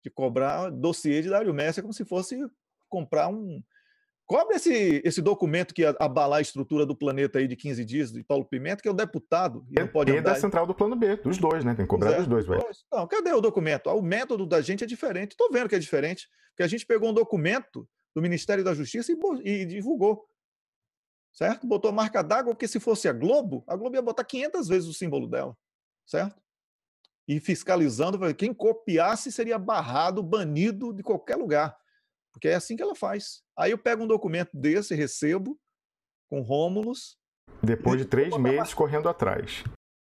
de cobrar dossiê de Dário Messi é como se fosse comprar um, Cobre esse, esse documento que abalar a estrutura do planeta aí de 15 dias, de Paulo Pimenta, que é o deputado. E, não pode e da central do plano B, dos dois, né? Tem que cobrar dos dois, velho. Não, cadê o documento? Ah, o método da gente é diferente. Estou vendo que é diferente, porque a gente pegou um documento do Ministério da Justiça e, e divulgou. Certo? Botou a marca d'água, porque se fosse a Globo, a Globo ia botar 500 vezes o símbolo dela. Certo? E fiscalizando, quem copiasse seria barrado, banido de qualquer lugar. Porque é assim que ela faz. Aí eu pego um documento desse, recebo, com Rômulos. Depois de três meses marca. correndo atrás.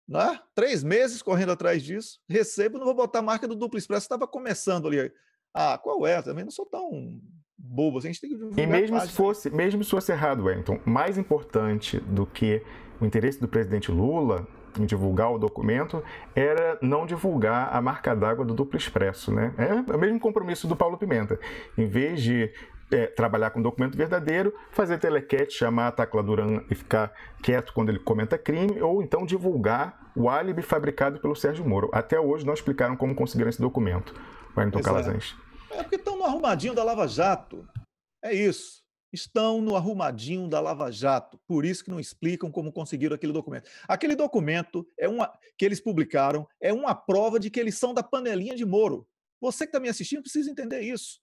Né? Três meses correndo atrás disso, recebo, não vou botar a marca do Duplo Expresso, estava começando ali. Ah, qual é? Também não sou tão bobo, assim, a gente tem que E mesmo se né? fosse, mesmo se fosse errado, Wellington, mais importante do que o interesse do presidente Lula em divulgar o documento era não divulgar a marca d'água do duplo expresso, né? É o mesmo compromisso do Paulo Pimenta. Em vez de é, trabalhar com documento verdadeiro, fazer telequete, chamar a Tacla Duran e ficar quieto quando ele comenta crime, ou então divulgar o álibi fabricado pelo Sérgio Moro. Até hoje não explicaram como conseguiram esse documento, Vai é. Calazans. É. é porque estão no arrumadinho da Lava Jato. É isso estão no arrumadinho da Lava Jato, por isso que não explicam como conseguiram aquele documento. Aquele documento é uma que eles publicaram é uma prova de que eles são da panelinha de Moro. Você que está me assistindo precisa entender isso.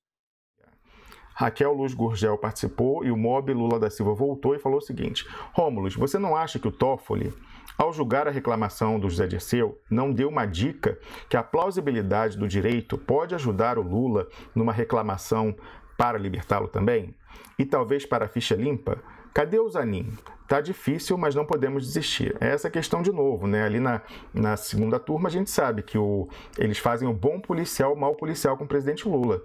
Raquel Luz Gurgel participou e o Mob Lula da Silva voltou e falou o seguinte: Rômulo, você não acha que o Toffoli, ao julgar a reclamação do José Dirceu, não deu uma dica que a plausibilidade do direito pode ajudar o Lula numa reclamação para libertá-lo também? E talvez para a ficha limpa, cadê o Zanin? Tá difícil, mas não podemos desistir. É essa questão de novo, né? Ali na, na segunda turma a gente sabe que o, eles fazem o bom policial, o mau policial com o presidente Lula.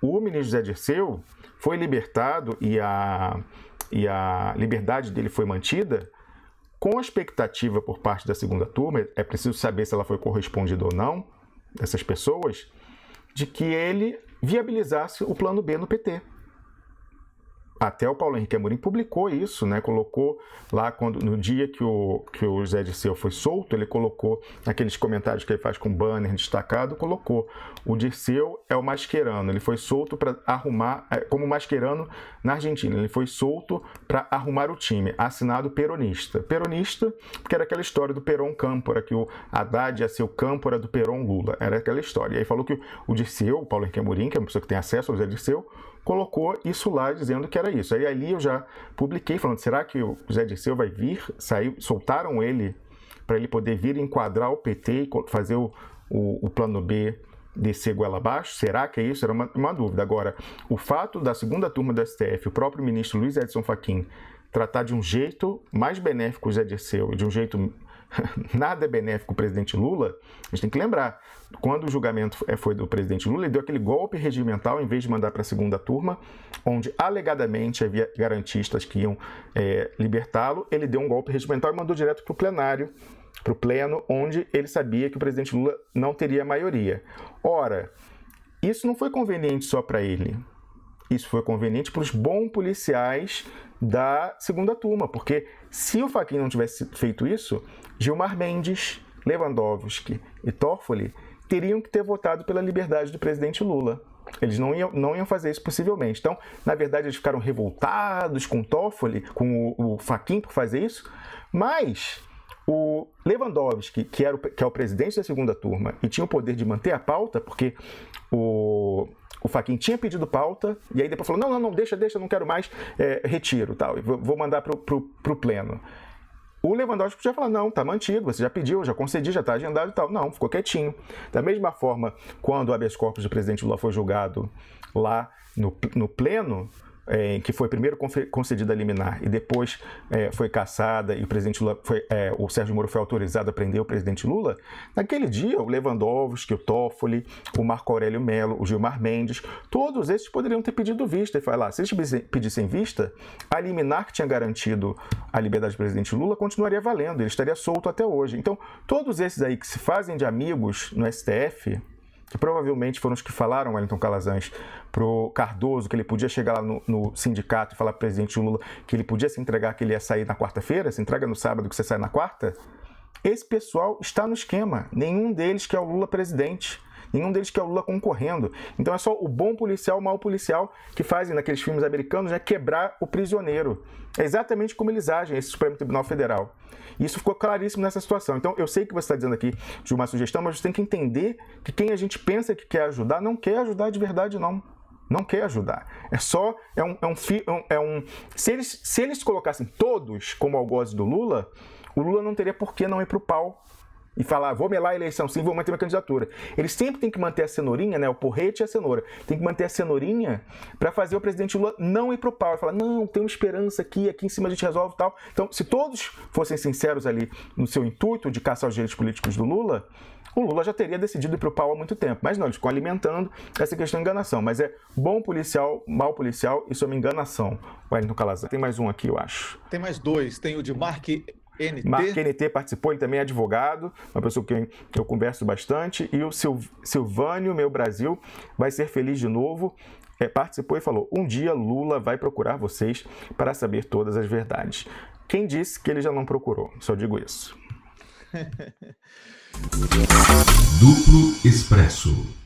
O ministro José Dirceu foi libertado e a, e a liberdade dele foi mantida com a expectativa por parte da segunda turma, é preciso saber se ela foi correspondida ou não, dessas pessoas, de que ele viabilizasse o plano B no PT até o Paulo Henrique Amorim publicou isso, né? Colocou lá quando no dia que o, que o José Dirceu foi solto, ele colocou aqueles comentários que ele faz com banner destacado, colocou o Dirceu é o masquerano, ele foi solto para arrumar é, como masquerano na Argentina, ele foi solto para arrumar o time, assinado peronista. Peronista, porque era aquela história do Peron Câmpora, que o Haddad ia ser o Câmpora do Peron Lula, era aquela história. E aí falou que o Dirceu, o Paulo Henrique Amorim, que é uma pessoa que tem acesso ao José Dirceu, colocou isso lá dizendo que era isso. Aí ali eu já publiquei falando, será que o Zé Dirceu vai vir? Saiu, soltaram ele para ele poder vir enquadrar o PT e fazer o, o, o plano B descer goela abaixo? Será que é isso? Era uma, uma, dúvida. Agora, o fato da segunda turma do STF, o próprio ministro Luiz Edson Fachin, tratar de um jeito mais benéfico o Zé Dirceu, de um jeito nada é benéfico o presidente Lula, a gente tem que lembrar, quando o julgamento é, foi do presidente Lula, ele deu aquele golpe regimental em vez de mandar para a segunda turma, onde alegadamente havia garantistas que iam é, libertá-lo, ele deu um golpe regimental e mandou direto para o plenário, para o pleno, onde ele sabia que o presidente Lula não teria maioria. Ora, isso não foi conveniente só para ele, isso foi conveniente para os bons policiais da segunda turma, porque se o Fachin não tivesse feito isso, Gilmar Mendes, Lewandowski e Toffoli teriam que ter votado pela liberdade do presidente Lula. Eles não iam, não iam fazer isso possivelmente. Então, na verdade, eles ficaram revoltados com Toffoli, com o, o Fachin por fazer isso, mas o Lewandowski, que, era o, que é o presidente da segunda turma e tinha o poder de manter a pauta, porque o o Faquin tinha pedido pauta, e aí depois falou: não, não, não, deixa, deixa, não quero mais, é, retiro tal, vou mandar para o pleno. O Lewandowski podia falar, não, tá mantido, você já pediu, já concedi, já está agendado e tal. Não, ficou quietinho. Da mesma forma, quando o habeas corpus do presidente Lula foi julgado lá no, no pleno, é, que foi primeiro concedida a liminar e depois é, foi caçada e o presidente Lula foi, é, o Sérgio Moro foi autorizado a prender o presidente Lula, naquele dia o Lewandowski, o Toffoli, o Marco Aurélio Melo, o Gilmar Mendes, todos esses poderiam ter pedido vista e falar, ah, se eles pedissem vista, a liminar que tinha garantido a liberdade do presidente Lula continuaria valendo, ele estaria solto até hoje. Então, todos esses aí que se fazem de amigos no STF, que provavelmente foram os que falaram, Wellington Calazans, pro Cardoso, que ele podia chegar lá no, no sindicato e falar pro presidente Lula que ele podia se entregar, que ele ia sair na quarta-feira, se entrega no sábado que você sai na quarta, esse pessoal está no esquema. Nenhum deles quer o Lula presidente. Nenhum deles quer o Lula concorrendo. Então é só o bom policial, o mau policial que fazem naqueles filmes americanos, é Quebrar o prisioneiro. É exatamente como eles agem, esse Supremo Tribunal Federal. E isso ficou claríssimo nessa situação. Então, eu sei que você está dizendo aqui de uma sugestão, mas você tem que entender que quem a gente pensa que quer ajudar, não quer ajudar de verdade, não não quer ajudar. É só. É um. É um, é, é um se, eles, se eles colocassem todos como algoz do Lula, o Lula não teria por que não ir para o pau e falar, vou melar a eleição sim, vou manter minha candidatura. Ele sempre tem que manter a cenourinha, né? O porrete e a cenoura. Tem que manter a cenourinha para fazer o presidente Lula não ir pro pau. Falar, não, tem uma esperança aqui, aqui em cima a gente resolve tal. Então, se todos fossem sinceros ali no seu intuito de caçar os direitos políticos do Lula, o Lula já teria decidido ir pro pau há muito tempo. Mas não, eles ficam alimentando essa questão de enganação. Mas é bom policial, mal policial, isso é uma enganação. Wellington Calazan. Tem mais um aqui, eu acho. Tem mais dois. Tem o de Mark NT. Mark NT participou, ele também é advogado, uma pessoa com quem eu converso bastante. E o Sil, Silvânio, meu Brasil, vai ser feliz de novo. É, participou e falou: Um dia Lula vai procurar vocês para saber todas as verdades. Quem disse que ele já não procurou? Só digo isso. Duplo Expresso.